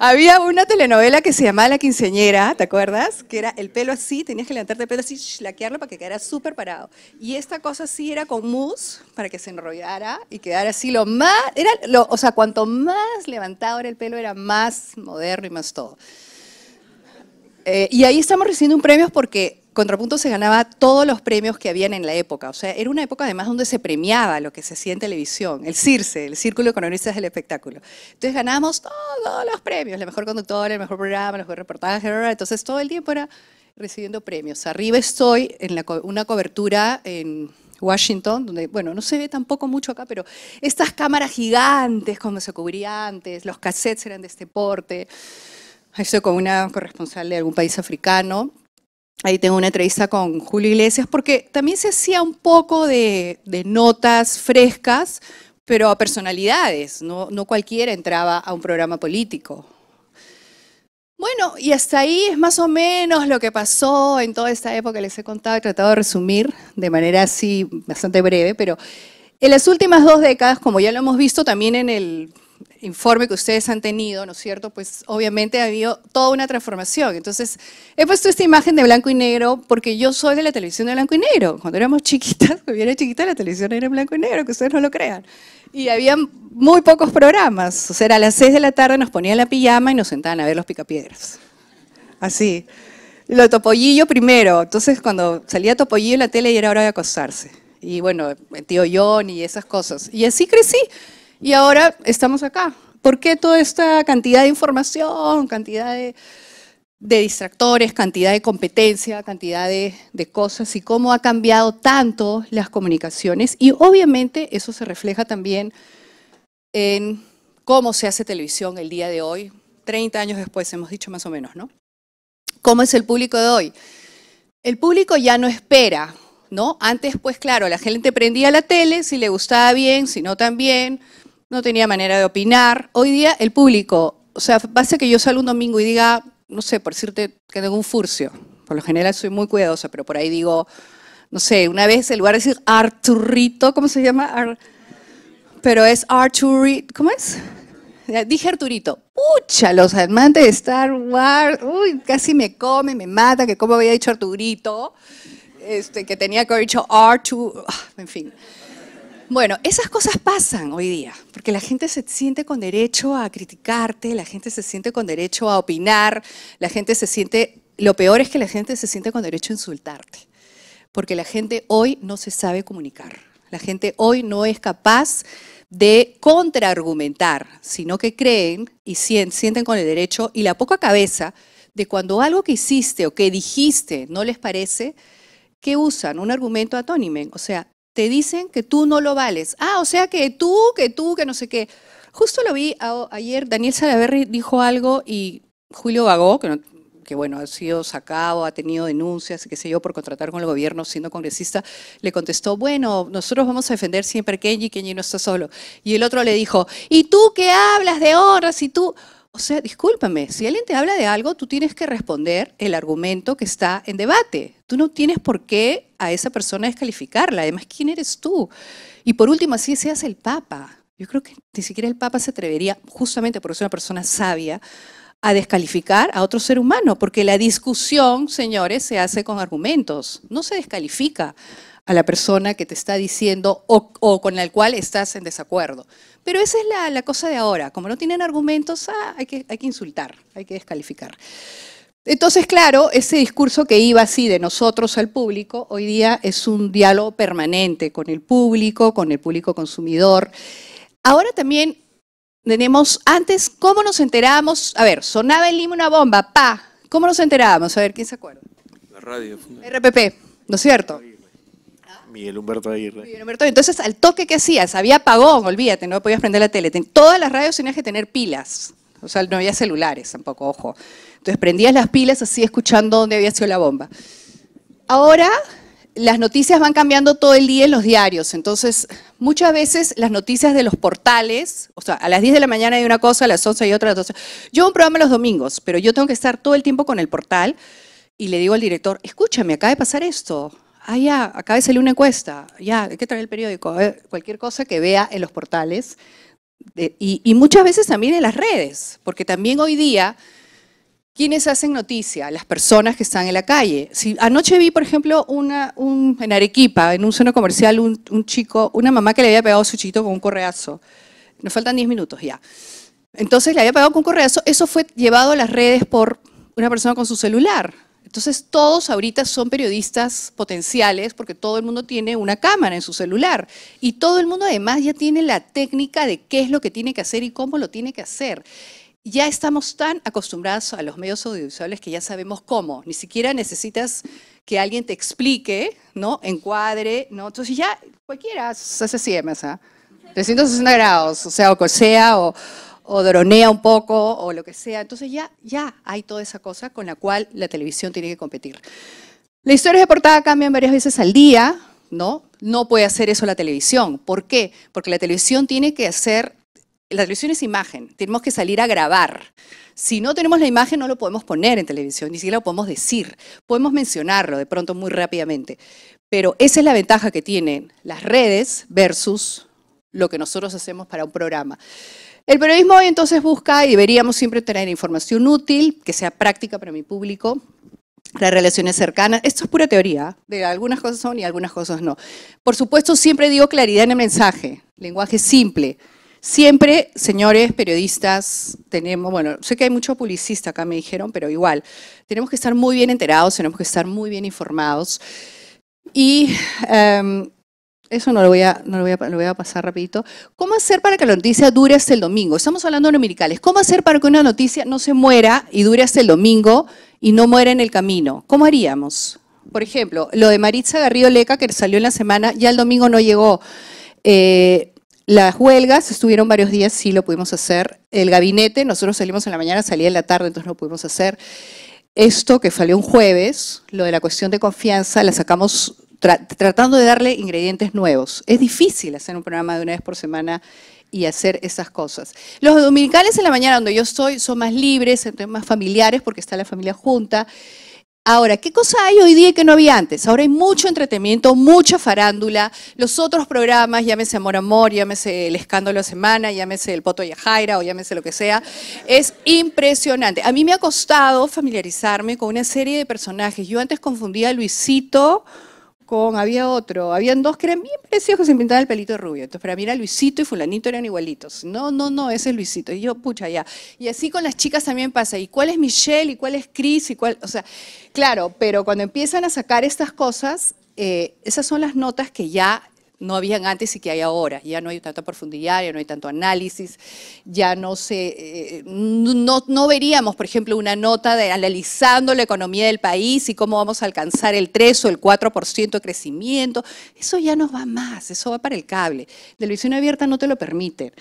Había una telenovela que se llamaba La Quinceñera, ¿te acuerdas? Que era el pelo así, tenías que levantarte el pelo así, laquearlo para que quedara súper parado. Y esta cosa sí era con mousse para que se enrollara y quedara así lo más, era lo, o sea, cuanto más levantado era el pelo era más moderno y más todo. Eh, y ahí estamos recibiendo un premio porque Contrapunto se ganaba todos los premios que habían en la época, o sea, era una época además donde se premiaba lo que se hacía en televisión, el CIRCE, el Círculo de Economistas del Espectáculo. Entonces ganábamos todos los premios, El mejor Conductor, el mejor programa, los mejores reportajes, entonces todo el tiempo era recibiendo premios. Arriba estoy en una cobertura en Washington, donde, bueno, no se ve tampoco mucho acá, pero estas cámaras gigantes como se cubría antes, los cassettes eran de este porte. Estoy con una corresponsal de algún país africano, Ahí tengo una entrevista con Julio Iglesias, porque también se hacía un poco de, notas frescas, pero a personalidades, no, no cualquiera entraba a un programa político. Bueno, y hasta ahí es más o menos lo que pasó en toda esta época, les he contado, he tratado de resumir de manera así bastante breve, pero en las últimas dos décadas, como ya lo hemos visto también en el informe que ustedes han tenido, ¿no es cierto? Pues obviamente ha habido toda una transformación. Entonces, he puesto esta imagen de blanco y negro porque yo soy de la televisión de blanco y negro. Cuando éramos chiquitas, cuando yo era chiquita, la televisión era blanco y negro, que ustedes no lo crean. Y había muy pocos programas. O sea, a las seis de la tarde nos ponían la pijama y nos sentaban a ver los picapiedras. Así. Lo topollillo primero. Entonces, cuando salía topollillo en la tele y era hora de acostarse. Y bueno, el tío John y esas cosas. Y así crecí. Y ahora estamos acá. ¿Por qué toda esta cantidad de información, cantidad de, distractores, cantidad de competencia, cantidad de, cosas y cómo ha cambiado tanto las comunicaciones? Y obviamente eso se refleja también en cómo se hace televisión el día de hoy, 30 años después, hemos dicho más o menos, ¿no? ¿Cómo es el público de hoy? El público ya no espera, ¿no? Antes, pues claro, la gente prendía la tele, si le gustaba bien, si no también, no tenía manera de opinar. Hoy día el público, o sea, pasa que yo salgo un domingo y diga, no sé, por decirte que tengo un furcio. Por lo general soy muy cuidadosa, pero por ahí digo, no sé, una vez en lugar de decir Arturrito, ¿cómo se llama? pero es Arturito, ¿cómo es? Dije Arturito, pucha, los amantes de Star Wars, uy, casi me come, me mata, que como había dicho Arturito, este, que tenía que haber dicho Artur, ah, en fin. Bueno, esas cosas pasan hoy día, porque la gente se siente con derecho a criticarte, la gente se siente con derecho a opinar, la gente se siente, lo peor es que la gente se siente con derecho a insultarte, porque la gente hoy no se sabe comunicar, la gente hoy no es capaz de contraargumentar, sino que creen y sienten con el derecho y la poca cabeza de cuando algo que hiciste o que dijiste no les parece, que usan un argumento atónimen, o sea, te dicen que tú no lo vales. Ah, o sea que tú, que tú, que no sé qué. Justo lo vi ayer, Daniel Salaverri dijo algo y Julio Vagó, que, bueno, ha sido sacado, ha tenido denuncias, qué sé yo, por contratar con el gobierno siendo congresista, le contestó, bueno, nosotros vamos a defender siempre a Kenji, Kenji no está solo. Y el otro le dijo, ¿y tú qué hablas de honras? ¿Y tú...? O sea, discúlpame, si alguien te habla de algo, tú tienes que responder el argumento que está en debate. Tú no tienes por qué a esa persona descalificarla. Además, ¿quién eres tú? Y por último, así seas el Papa. Yo creo que ni siquiera el Papa se atrevería, justamente por ser una persona sabia, a descalificar a otro ser humano, porque la discusión, señores, se hace con argumentos, no se descalifica a la persona que te está diciendo o, con la cual estás en desacuerdo. Pero esa es la, cosa de ahora. Como no tienen argumentos, ah, hay, que, insultar, hay que descalificar. Entonces, claro, ese discurso que iba así de nosotros al público, hoy día es un diálogo permanente con el público, con el público consumidor. Ahora también tenemos, antes, ¿cómo nos enterábamos? A ver, sonaba el Lima una bomba, pa. ¿Cómo nos enterábamos? A ver, ¿quién se acuerda? La radio. RPP, ¿no es cierto? Miguel Humberto Aguirre. Miguel Humberto, entonces al toque que hacías, había apagón, olvídate, no podías prender la tele. todas las radios tenías que tener pilas, o sea, no había celulares tampoco, ojo. Entonces prendías las pilas así escuchando dónde había sido la bomba. Ahora las noticias van cambiando todo el día en los diarios, entonces muchas veces las noticias de los portales, o sea, a las 10 de la mañana hay una cosa, a las 11 hay otra, a las Yo un programa los domingos, pero yo tengo que estar todo el tiempo con el portal y le digo al director, escúchame, acaba de pasar esto, ah, ya, acaba de salir una encuesta, ya, hay que traer el periódico, cualquier cosa que vea en los portales y, muchas veces también en las redes, porque también hoy día, ¿quiénes hacen noticia? Las personas que están en la calle. Si, anoche vi, por ejemplo, en Arequipa, en un centro comercial, un, chico, una mamá que le había pegado a su chito con un correazo. Nos faltan 10 minutos ya. Entonces le había pegado con un correazo, eso fue llevado a las redes por una persona con su celular. Entonces todos ahorita son periodistas potenciales porque todo el mundo tiene una cámara en su celular y todo el mundo además ya tiene la técnica de qué es lo que tiene que hacer y cómo lo tiene que hacer. Ya estamos tan acostumbrados a los medios audiovisuales que ya sabemos cómo, ni siquiera necesitas que alguien te explique, ¿no? Encuadre, ¿no? Entonces ya cualquiera hace así, ¿ah? 360 grados, o sea, o sea, o o dronea un poco o lo que sea. Entonces ya, ya hay toda esa cosa con la cual la televisión tiene que competir. Las historias de portada cambian varias veces al día, ¿no? No puede hacer eso la televisión. ¿Por qué? Porque la televisión tiene que hacer, la televisión es imagen, tenemos que salir a grabar. Si no tenemos la imagen no lo podemos poner en televisión, ni siquiera lo podemos decir. Podemos mencionarlo de pronto muy rápidamente. Pero esa es la ventaja que tienen las redes versus lo que nosotros hacemos para un programa. El periodismo hoy entonces busca y deberíamos siempre tener información útil, que sea práctica para mi público, las relaciones cercanas. Esto es pura teoría, ¿eh? de algunas cosas son y algunas cosas no. Por supuesto, siempre digo claridad en el mensaje, lenguaje simple. Siempre, señores periodistas, tenemos, bueno, sé que hay mucho publicista acá, me dijeron, pero igual, tenemos que estar muy bien enterados, tenemos que estar muy bien informados. Y em, eso no lo voy a, no lo voy a, lo voy a pasar rapidito. ¿Cómo hacer para que la noticia dure hasta el domingo? Estamos hablando de numericales. ¿Cómo hacer para que una noticia no se muera y dure hasta el domingo y no muera en el camino? ¿Cómo haríamos? Por ejemplo, lo de Maritza Garrido Leca, que salió en la semana, ya el domingo no llegó. Eh, las huelgas estuvieron varios días, sí lo pudimos hacer. El gabinete, nosotros salimos en la mañana, salía en la tarde, entonces no lo pudimos hacer. Esto que salió un jueves, lo de la cuestión de confianza, la sacamos tratando de darle ingredientes nuevos. Es difícil hacer un programa de una vez por semana y hacer esas cosas. Los dominicales en la mañana donde yo estoy son más libres, son más familiares porque está la familia junta. Ahora, ¿qué cosa hay hoy día que no había antes? Ahora hay mucho entretenimiento, mucha farándula, los otros programas, llámese Amor Amor, llámese El Escándalo de Semana, llámese El Poto y o llámese lo que sea, es impresionante. A mí me ha costado familiarizarme con una serie de personajes. Yo antes confundía a Luisito había otro, habían dos que eran bien parecidos que se pintaban el pelito rubio. Entonces, para mí era Luisito y Fulanito eran igualitos. No, no, no, ese es Luisito. Y yo, pucha, ya. Y así con las chicas también pasa. ¿Y cuál es Michelle? ¿Y cuál es Chris? ¿Y cuál? O sea, claro, pero cuando empiezan a sacar estas cosas, eh, esas son las notas que ya no habían antes y que hay ahora. Ya no hay tanta profundidad, ya no hay tanto análisis, ya no se, eh, no, veríamos, por ejemplo, una nota analizando la economía del país y cómo vamos a alcanzar el 3 o el 4% de crecimiento. Eso ya nos va más, eso va para el cable. Televisión abierta no te lo permite.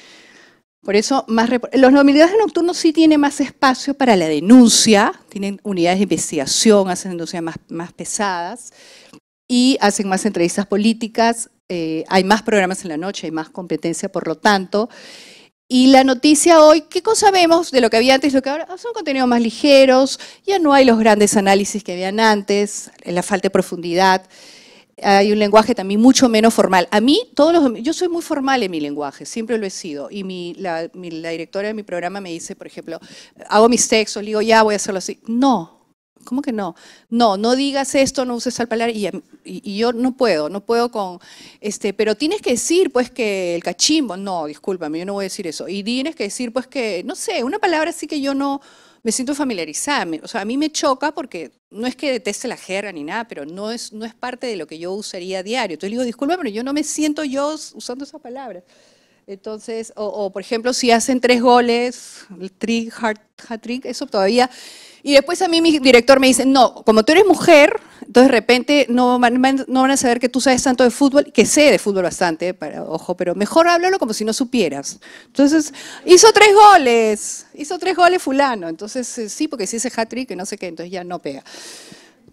Por eso, más los de nocturnos sí tienen más espacio para la denuncia, tienen unidades de investigación, hacen denuncias más, más pesadas y hacen más entrevistas políticas, eh, hay más programas en la noche, hay más competencia, por lo tanto. Y la noticia hoy, ¿qué cosa vemos de lo que había antes y lo que ahora? Ah, son contenidos más ligeros, ya no hay los grandes análisis que habían antes, la falta de profundidad. Hay un lenguaje también mucho menos formal. A mí, todos los, yo soy muy formal en mi lenguaje, siempre lo he sido. Y la, directora de mi programa me dice, por ejemplo, hago mis textos, le digo, ya voy a hacerlo así. No, ¿cómo que no? No, no digas esto, no uses esa palabra, y, yo no puedo, no puedo con, este, pero tienes que decir pues que el cachimbo, no, discúlpame, yo no voy a decir eso, y tienes que decir pues que, no sé, una palabra así que yo no me siento familiarizada, o sea, a mí me choca porque no es que deteste la jerga ni nada, pero no es, no es parte de lo que yo usaría a diario. Entonces le digo, discúlpame, pero yo no me siento yo usando esa palabra. Entonces, o, por ejemplo, si hacen tres goles, el trick, hard trick, eso todavía y después a mí mi director me dice, no, como tú eres mujer, entonces de repente no van, a saber que tú sabes tanto de fútbol, que sé de fútbol bastante, ojo, pero mejor háblalo como si no supieras. Entonces, hizo tres goles, hizo tres goles fulano. Entonces, eh, sí, porque si ese hat-trick, que no sé qué, entonces ya no pega.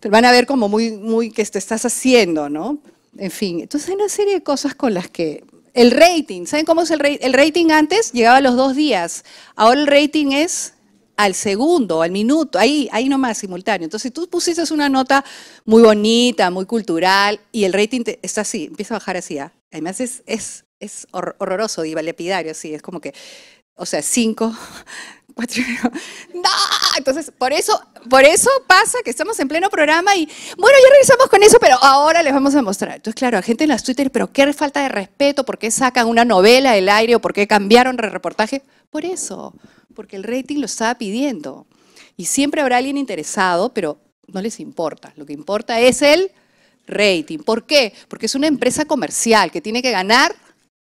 Te van a ver como muy, muy que te estás haciendo, ¿no? En fin, entonces hay una serie de cosas con las que el rating, ¿saben cómo es el rating? El rating antes llegaba a los dos días, ahora el rating es al segundo, al minuto, ahí, ahí nomás simultáneo. Entonces, tú pusiste una nota muy bonita, muy cultural, y el rating está así, empieza a bajar así. ¿ah? Además, es, es, es hor horroroso, lepidario así, es como que, o sea, cinco, cuatro, no, entonces por eso, por eso pasa que estamos en pleno programa y bueno, ya regresamos con eso, pero ahora les vamos a mostrar. Entonces, claro, a gente en las Twitter, pero qué falta de respeto, por qué sacan una novela del aire o por qué cambiaron el reportaje. Por eso, porque el rating lo estaba pidiendo. Y siempre habrá alguien interesado, pero no les importa. Lo que importa es el rating. ¿Por qué? Porque es una empresa comercial que tiene que ganar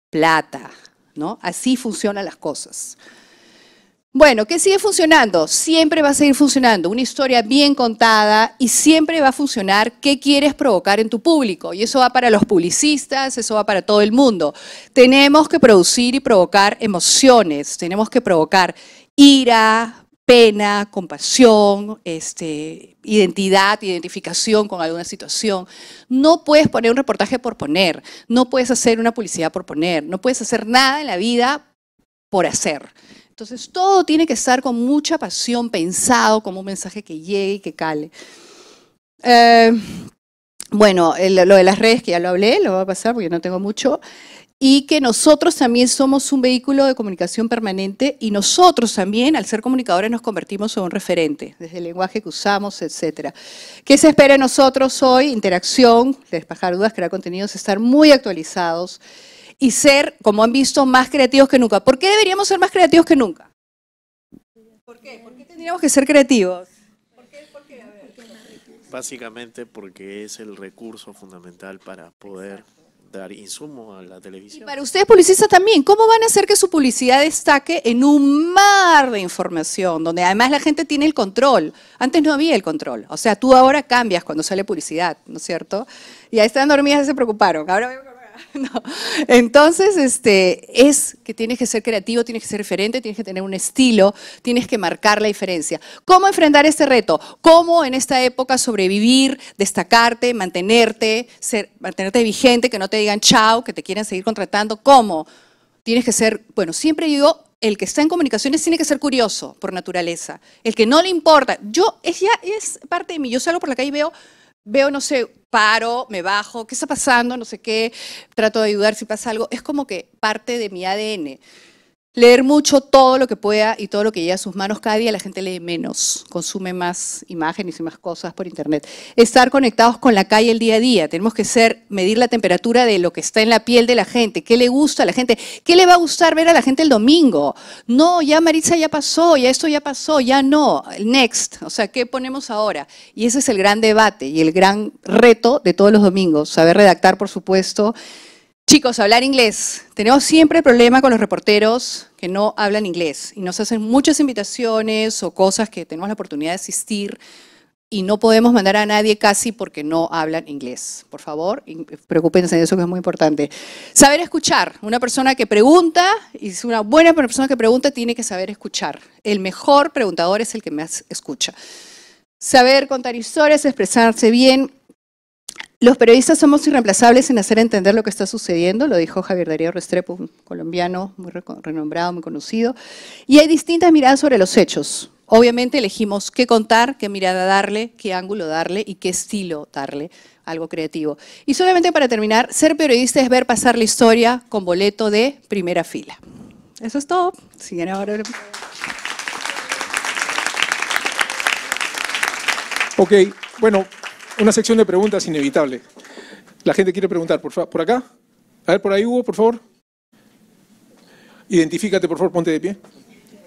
plata, ¿no? Así funcionan las cosas. Bueno, ¿qué sigue funcionando? Siempre va a seguir funcionando. Una historia bien contada y siempre va a funcionar qué quieres provocar en tu público. Y eso va para los publicistas, eso va para todo el mundo. Tenemos que producir y provocar emociones, tenemos que provocar ira, pena, compasión, este, identidad, identificación con alguna situación. No puedes poner un reportaje por poner, no puedes hacer una publicidad por poner, no puedes hacer nada en la vida por hacer. Entonces todo tiene que estar con mucha pasión, pensado, como un mensaje que llegue y que cale. Eh, bueno, lo de las redes, que ya lo hablé, lo voy a pasar porque no tengo mucho. Y que nosotros también somos un vehículo de comunicación permanente y nosotros también, al ser comunicadores, nos convertimos en un referente, desde el lenguaje que usamos, etcétera. ¿Qué se espera de nosotros hoy? Interacción, despejar dudas, crear contenidos, estar muy actualizados y ser, como han visto, más creativos que nunca. ¿Por qué deberíamos ser más creativos que nunca? ¿Por qué? ¿Por qué tendríamos que ser creativos? Básicamente porque es el recurso fundamental para poder dar insumo a la televisión. Y para ustedes publicistas también, ¿cómo van a hacer que su publicidad destaque en un mar de información, donde además la gente tiene el control? Antes no había el control, o sea, tú ahora cambias cuando sale publicidad, ¿no es cierto? Y ahí están dormidas y se preocuparon. Ahora No. Entonces, este, es que tienes que ser creativo, tienes que ser diferente, tienes que tener un estilo, tienes que marcar la diferencia. ¿Cómo enfrentar este reto? ¿Cómo en esta época sobrevivir, destacarte, mantenerte, ser, mantenerte vigente, que no te digan chao, que te quieran seguir contratando? ¿Cómo? Tienes que ser, bueno, siempre digo, el que está en comunicaciones tiene que ser curioso por naturaleza. El que no le importa, yo, es ya es parte de mí, yo salgo por la calle y veo veo, no sé, paro, me bajo, ¿qué está pasando? No sé qué, trato de ayudar si pasa algo. Es como que parte de mi ADN leer mucho todo lo que pueda y todo lo que llega a sus manos. Cada día la gente lee menos, consume más imágenes y más cosas por internet. Estar conectados con la calle el día a día. Tenemos que ser, medir la temperatura de lo que está en la piel de la gente, qué le gusta a la gente, qué le va a gustar ver a la gente el domingo. No, ya Maritza ya pasó, ya esto ya pasó, ya no. Next, o sea, ¿qué ponemos ahora? Y ese es el gran debate y el gran reto de todos los domingos. Saber redactar, por supuesto. Chicos, hablar inglés. Tenemos siempre problema con los reporteros, que no hablan inglés y nos hacen muchas invitaciones o cosas que tenemos la oportunidad de asistir y no podemos mandar a nadie casi porque no hablan inglés. Por favor, preocúpense de eso que es muy importante. Saber escuchar. Una persona que pregunta, y es una buena persona que pregunta, tiene que saber escuchar. El mejor preguntador es el que más escucha. Saber contar historias, expresarse bien los periodistas somos irreemplazables en hacer entender lo que está sucediendo, lo dijo Javier Darío Restrepo, un colombiano muy renombrado, muy conocido, y hay distintas miradas sobre los hechos. Obviamente elegimos qué contar, qué mirada darle, qué ángulo darle y qué estilo darle, algo creativo. Y solamente para terminar, ser periodista es ver pasar la historia con boleto de primera fila. Eso es todo. Siguen ahora. Ok, bueno, una sección de preguntas inevitable. La gente quiere preguntar, por, por acá. A ver, por ahí Hugo, por favor. Identifícate, por favor, ponte de pie.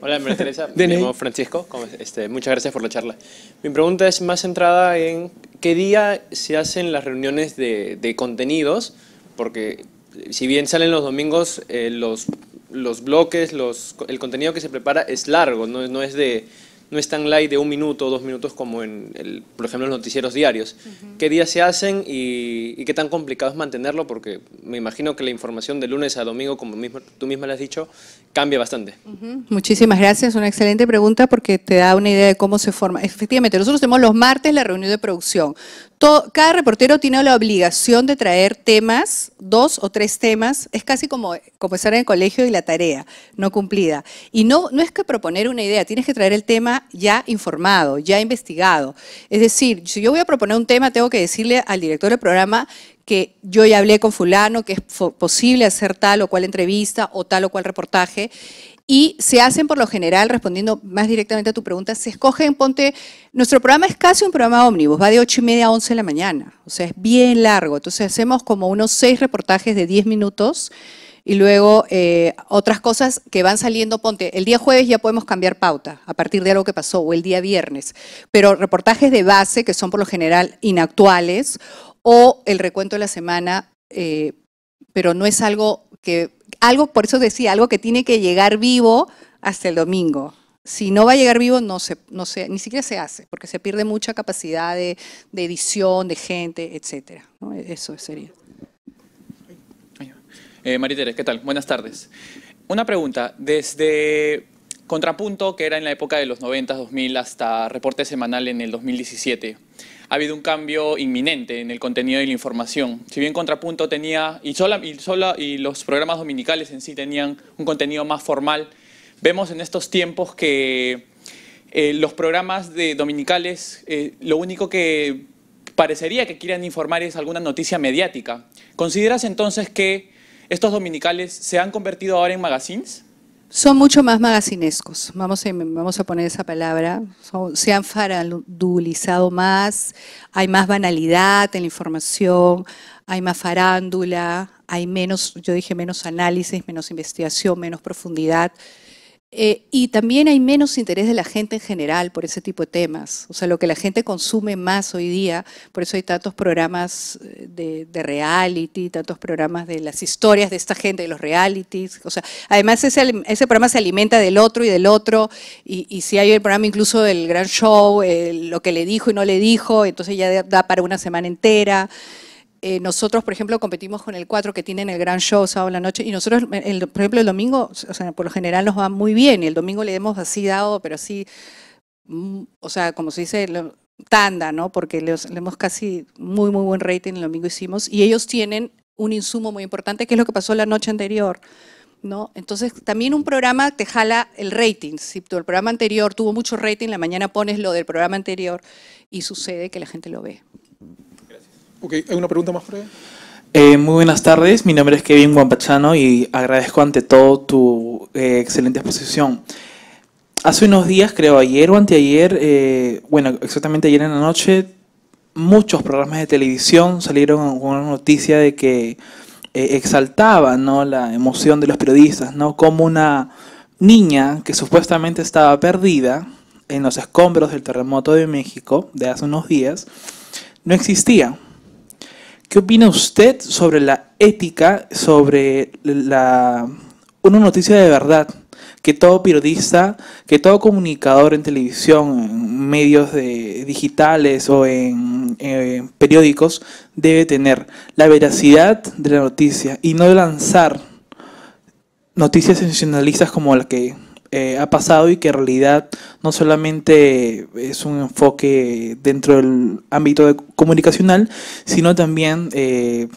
Hola, María Teresa. Me Francisco. Este, muchas gracias por la charla. Mi pregunta es más centrada en qué día se hacen las reuniones de, contenidos, porque eh, si bien salen los domingos, eh, los, los bloques, los, el contenido que se prepara es largo, no, no es de no es tan light de un minuto o dos minutos como en, el, por ejemplo, los noticieros diarios. ¿Qué días se hacen y, qué tan complicado es mantenerlo? Porque me imagino que la información de lunes a domingo, como tú misma le has dicho, cambia bastante. Muchísimas gracias, una excelente pregunta porque te da una idea de cómo se forma. Efectivamente, nosotros tenemos los martes la reunión de producción cada reportero tiene la obligación de traer temas, dos o tres temas, es casi como, como en el colegio y la tarea no cumplida. Y no, no es que proponer una idea, tienes que traer el tema ya informado, ya investigado. Es decir, si yo voy a proponer un tema, tengo que decirle al director del programa que yo ya hablé con fulano, que es posible hacer tal o cual entrevista o tal o cual reportaje y se hacen por lo general, respondiendo más directamente a tu pregunta, se escogen, ponte, nuestro programa es casi un programa ómnibus, va de 8 y media a 11 de la mañana, o sea, es bien largo, entonces hacemos como unos 6 reportajes de 10 minutos y luego eh, otras cosas que van saliendo, ponte, el día jueves ya podemos cambiar pauta a partir de algo que pasó, o el día viernes, pero reportajes de base que son por lo general inactuales, o el recuento de la semana, eh, pero no es algo que algo, por eso decía, algo que tiene que llegar vivo hasta el domingo. Si no va a llegar vivo, no se, no se, ni siquiera se hace, porque se pierde mucha capacidad de, edición, de gente, etcétera. Eso sería. Eh, Maritere, ¿qué tal? Buenas tardes. Una pregunta. Desde Contrapunto, que era en la época de los 90, 2000, hasta Reporte Semanal en el 2017, ha habido un cambio inminente en el contenido y la información. Si bien Contrapunto tenía, y, sola, los programas dominicales en sí tenían un contenido más formal, vemos en estos tiempos que eh, los programas de dominicales eh, lo único que parecería que quieran informar es alguna noticia mediática. ¿Consideras entonces que estos dominicales se han convertido ahora en magazines? son mucho más magacinescos, vamos a, vamos a poner esa palabra, se han farandulizado más, hay más banalidad en la información, hay más farándula, hay menos, yo dije menos análisis, menos investigación, menos profundidad. Eh, y también hay menos interés de la gente en general por ese tipo de temas. O sea, lo que la gente consume más hoy día, por eso hay tantos programas eh, de, reality, tantos programas de las historias de esta gente, de los realities. O sea, además ese, programa se alimenta del otro y del otro. Y, si hay el programa incluso del gran show, eh, lo que le dijo y no le dijo, entonces ya da para una semana entera. Eh, nosotros, por ejemplo, competimos con el 4 que tienen el gran show sábado en la noche y nosotros, el, por ejemplo, el domingo, o sea, por lo general nos va muy bien y el domingo le hemos así dado, pero así, mm, o sea, como se dice, tanda, ¿no? Porque le hemos casi muy, muy buen rating el domingo hicimos y ellos tienen un insumo muy importante que es lo que pasó la noche anterior. ¿No? Entonces, también un programa te jala el rating. Si tu el programa anterior tuvo mucho rating, la mañana pones lo del programa anterior y sucede que la gente lo ve. Ok, ¿hay una pregunta más Fred. Eh, muy buenas tardes, mi nombre es Kevin Guampachano y agradezco ante todo tu eh, excelente exposición. Hace unos días, creo ayer o anteayer, eh, bueno, exactamente ayer en la noche, muchos programas de televisión salieron con una noticia de que exaltaba la emoción de los periodistas, ¿no? como una niña que supuestamente estaba perdida en los escombros del terremoto de México de hace unos días, no existía ¿Qué opina usted sobre la ética, sobre la, una noticia de verdad? Que todo periodista, que todo comunicador en televisión, en medios digitales o en, en periódicos debe tener la veracidad de la noticia y no lanzar noticias sensacionalistas como la que eh, ha pasado y que en realidad no solamente es un enfoque dentro del ámbito comunicacional, sino también... Eh,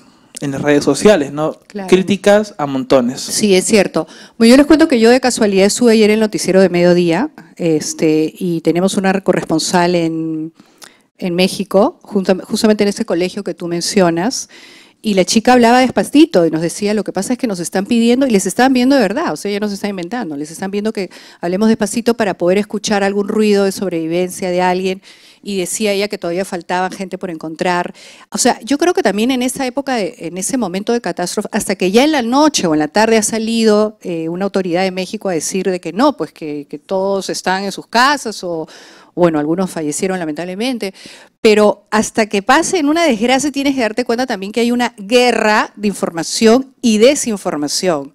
en las redes sociales, ¿no? Claro. Críticas a montones. Sí, es cierto. Bueno, yo les cuento que yo de casualidad estuve ayer en el noticiero de mediodía este, y tenemos una corresponsal en, en México, justamente en ese colegio que tú mencionas. Y la chica hablaba despacito y nos decía, lo que pasa es que nos están pidiendo, y les están viendo de verdad, o sea, ella nos está inventando, les están viendo que hablemos despacito para poder escuchar algún ruido de sobrevivencia de alguien, y decía ella que todavía faltaba gente por encontrar. O sea, yo creo que también en esa época, en ese momento de catástrofe, hasta que ya en la noche o en la tarde ha salido eh, una autoridad de México a decir de que no, pues que todos están en sus casas o bueno, algunos fallecieron lamentablemente, pero hasta que pase en una desgracia tienes que darte cuenta también que hay una guerra de información y desinformación.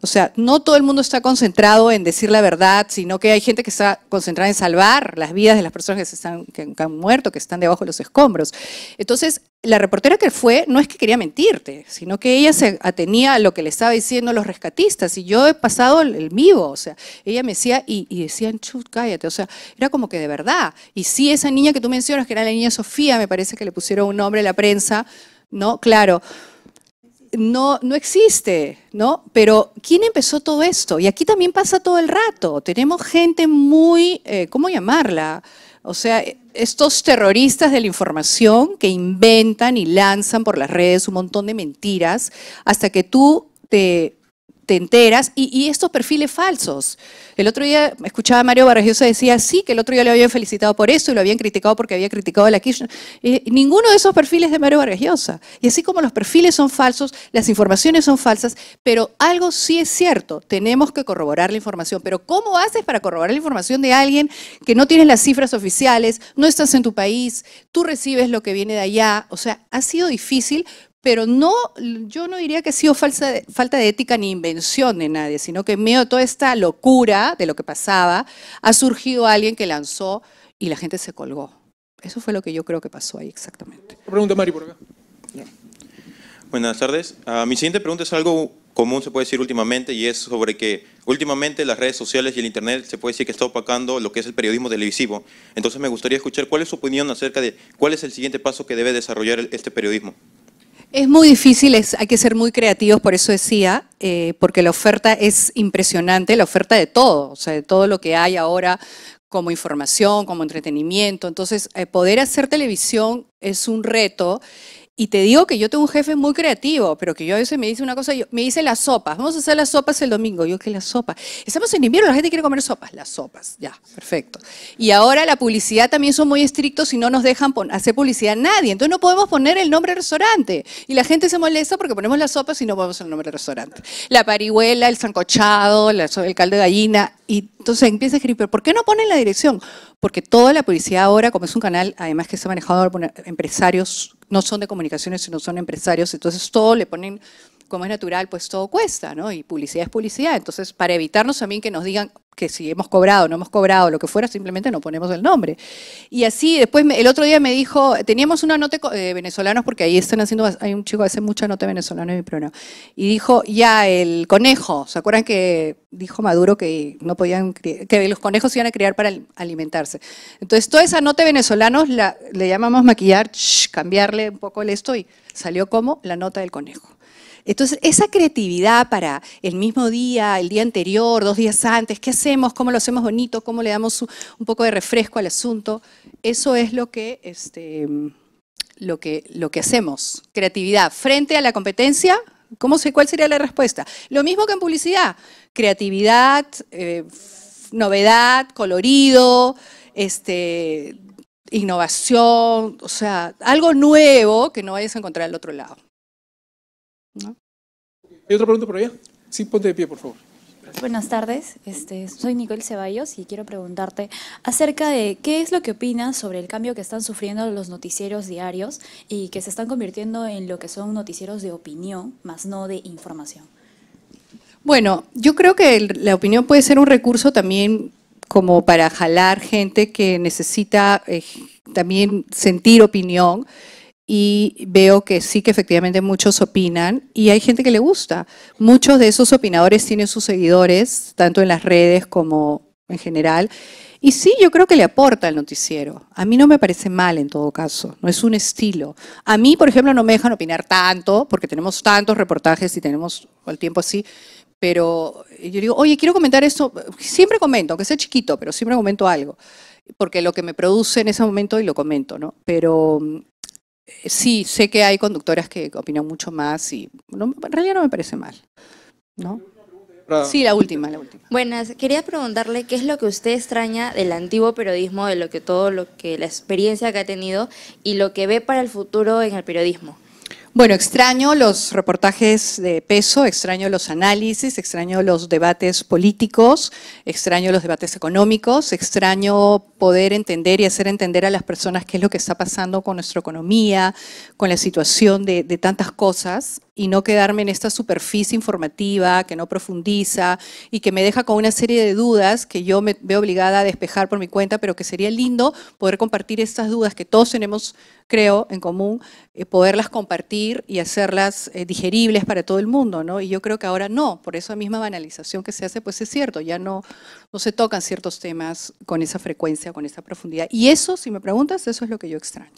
O sea, no todo el mundo está concentrado en decir la verdad, sino que hay gente que está concentrada en salvar las vidas de las personas que, están, que han muerto, que están debajo de los escombros. Entonces, la reportera que fue no es que quería mentirte, sino que ella se atenía a lo que le estaba diciendo los rescatistas. Y yo he pasado el, vivo, o sea, ella me decía, y, decían, chut, cállate, o sea, era como que de verdad. Y sí, esa niña que tú mencionas, que era la niña Sofía, me parece que le pusieron un nombre a la prensa, ¿no? Claro no, no existe, ¿no? Pero ¿quién empezó todo esto? Y aquí también pasa todo el rato. Tenemos gente muy, eh, ¿cómo llamarla? O sea, estos terroristas de la información que inventan y lanzan por las redes un montón de mentiras hasta que tú te te enteras, y, estos perfiles falsos. El otro día escuchaba a Mario Vargas decía, sí, que el otro día le habían felicitado por eso y lo habían criticado porque había criticado a la Kirchner. ninguno de esos perfiles de Mario Vargas Y así como los perfiles son falsos, las informaciones son falsas, pero algo sí es cierto, tenemos que corroborar la información. Pero ¿cómo haces para corroborar la información de alguien que no tienes las cifras oficiales, no estás en tu país, tú recibes lo que viene de allá? O sea, ha sido difícil pero no, yo no diría que ha sido falsa falta de ética ni invención de nadie, sino que en medio de toda esta locura de lo que pasaba, ha surgido alguien que lanzó y la gente se colgó. Eso fue lo que yo creo que pasó ahí exactamente. Pregunta Mari por acá. Buenas tardes. Ah, mi siguiente pregunta es algo común, se puede decir últimamente, y es sobre que últimamente las redes sociales y el Internet se puede decir que está opacando lo que es el periodismo televisivo. Entonces me gustaría escuchar cuál es su opinión acerca de cuál es el siguiente paso que debe desarrollar este periodismo. Es muy difícil, hay que ser muy creativos, por eso decía, eh, porque la oferta es impresionante, la oferta de todo, o sea, de todo lo que hay ahora como información, como entretenimiento. Entonces, eh, poder hacer televisión es un reto y te digo que yo tengo un jefe muy creativo, pero que yo a veces me dice una cosa, me dice las sopas, vamos a hacer las sopas el domingo. Yo, que las sopas? Estamos en invierno, la gente quiere comer sopas, las sopas, ya, perfecto. Y ahora la publicidad también son muy estrictos y no nos dejan hacer publicidad a nadie, entonces no podemos poner el nombre de restaurante. Y la gente se molesta porque ponemos las sopas y no ponemos el nombre del restaurante. La parihuela, el sancochado, el caldo de gallina, y entonces empieza a escribir, ¿pero por qué no ponen la dirección? porque toda la publicidad ahora, como es un canal, además que se ha manejado por empresarios, no son de comunicaciones, sino son empresarios, entonces todo le ponen como es natural, pues todo cuesta, ¿no? Y publicidad es publicidad. Entonces, para evitarnos también que nos digan que si hemos cobrado, no hemos cobrado, lo que fuera, simplemente no ponemos el nombre. Y así, después, el otro día me dijo, teníamos una nota de eh, venezolanos, porque ahí están haciendo, hay un chico que hace mucha nota venezolano en mi programa, y dijo, ya, el conejo, ¿se acuerdan que dijo Maduro que no podían, que los conejos iban a criar para alimentarse? Entonces, toda esa nota de venezolanos la, le llamamos maquillar, cambiarle un poco el esto, y salió como la nota del conejo. Entonces, esa creatividad para el mismo día, el día anterior, dos días antes, ¿qué hacemos? ¿Cómo lo hacemos bonito? ¿Cómo le damos un poco de refresco al asunto? Eso es lo que, este, lo que, lo que hacemos. Creatividad frente a la competencia, ¿Cómo sé cuál sería la respuesta? Lo mismo que en publicidad. Creatividad, eh, novedad, colorido, este, innovación, o sea, algo nuevo que no vayas a encontrar al otro lado. ¿Hay otra pregunta por allá? Sí, ponte de pie, por favor. Buenas tardes, este, soy Nicole Ceballos y quiero preguntarte acerca de qué es lo que opinas sobre el cambio que están sufriendo los noticieros diarios y que se están convirtiendo en lo que son noticieros de opinión, más no de información. Bueno, yo creo que la opinión puede ser un recurso también como para jalar gente que necesita eh, también sentir opinión y veo que sí que efectivamente muchos opinan y hay gente que le gusta. Muchos de esos opinadores tienen sus seguidores, tanto en las redes como en general. Y sí, yo creo que le aporta al noticiero. A mí no me parece mal en todo caso, no es un estilo. A mí, por ejemplo, no me dejan opinar tanto, porque tenemos tantos reportajes y tenemos el tiempo así, pero yo digo, oye, quiero comentar esto, siempre comento, aunque sea chiquito, pero siempre comento algo porque lo que me produce en ese momento y lo comento, ¿no? Pero eh, sí, sé que hay conductoras que opinan mucho más y no, en realidad no me parece mal. ¿no? Ah. Sí, la última, la última. Buenas, quería preguntarle qué es lo que usted extraña del antiguo periodismo, de lo que todo lo que la experiencia que ha tenido y lo que ve para el futuro en el periodismo. Bueno, extraño los reportajes de peso, extraño los análisis, extraño los debates políticos, extraño los debates económicos, extraño poder entender y hacer entender a las personas qué es lo que está pasando con nuestra economía, con la situación de, de tantas cosas y no quedarme en esta superficie informativa que no profundiza y que me deja con una serie de dudas que yo me veo obligada a despejar por mi cuenta, pero que sería lindo poder compartir estas dudas que todos tenemos creo, en común, eh, poderlas compartir y hacerlas eh, digeribles para todo el mundo, ¿no? Y yo creo que ahora no, por esa misma banalización que se hace, pues es cierto, ya no, no se tocan ciertos temas con esa frecuencia, con esa profundidad. Y eso, si me preguntas, eso es lo que yo extraño.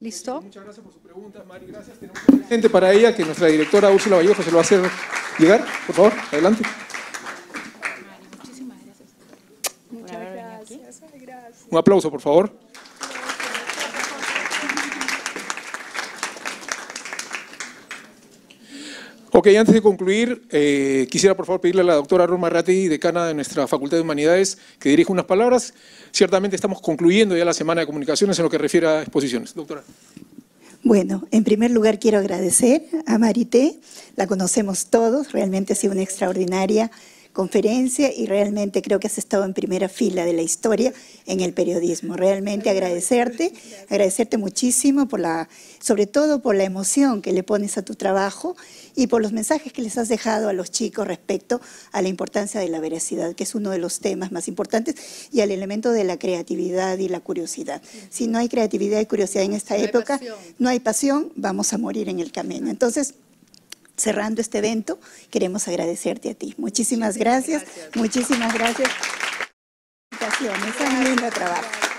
¿Listo? Muchas gracias por su pregunta, Mari. Gracias. Tenemos gente para ella que nuestra directora Úrsula Vallejo se lo va a hacer llegar. Por favor, adelante. Muchísimas gracias. Muchas gracias. Un aplauso, por favor. Ok, antes de concluir, eh, quisiera por favor pedirle a la doctora Roma Ratti, decana de nuestra Facultad de Humanidades, que dirija unas palabras. Ciertamente estamos concluyendo ya la semana de comunicaciones en lo que refiere a exposiciones. Doctora. Bueno, en primer lugar quiero agradecer a Marité, la conocemos todos, realmente ha sido una extraordinaria conferencia y realmente creo que has estado en primera fila de la historia en el periodismo. Realmente agradecerte, agradecerte muchísimo por la, sobre todo por la emoción que le pones a tu trabajo y por los mensajes que les has dejado a los chicos respecto a la importancia de la veracidad, que es uno de los temas más importantes, y al elemento de la creatividad y la curiosidad. Si no hay creatividad y curiosidad en esta época, no hay pasión, vamos a morir en el camino. Entonces, cerrando este evento, queremos agradecerte a ti. Muchísimas gracias, gracias. muchísimas gracias. gracias. trabajo.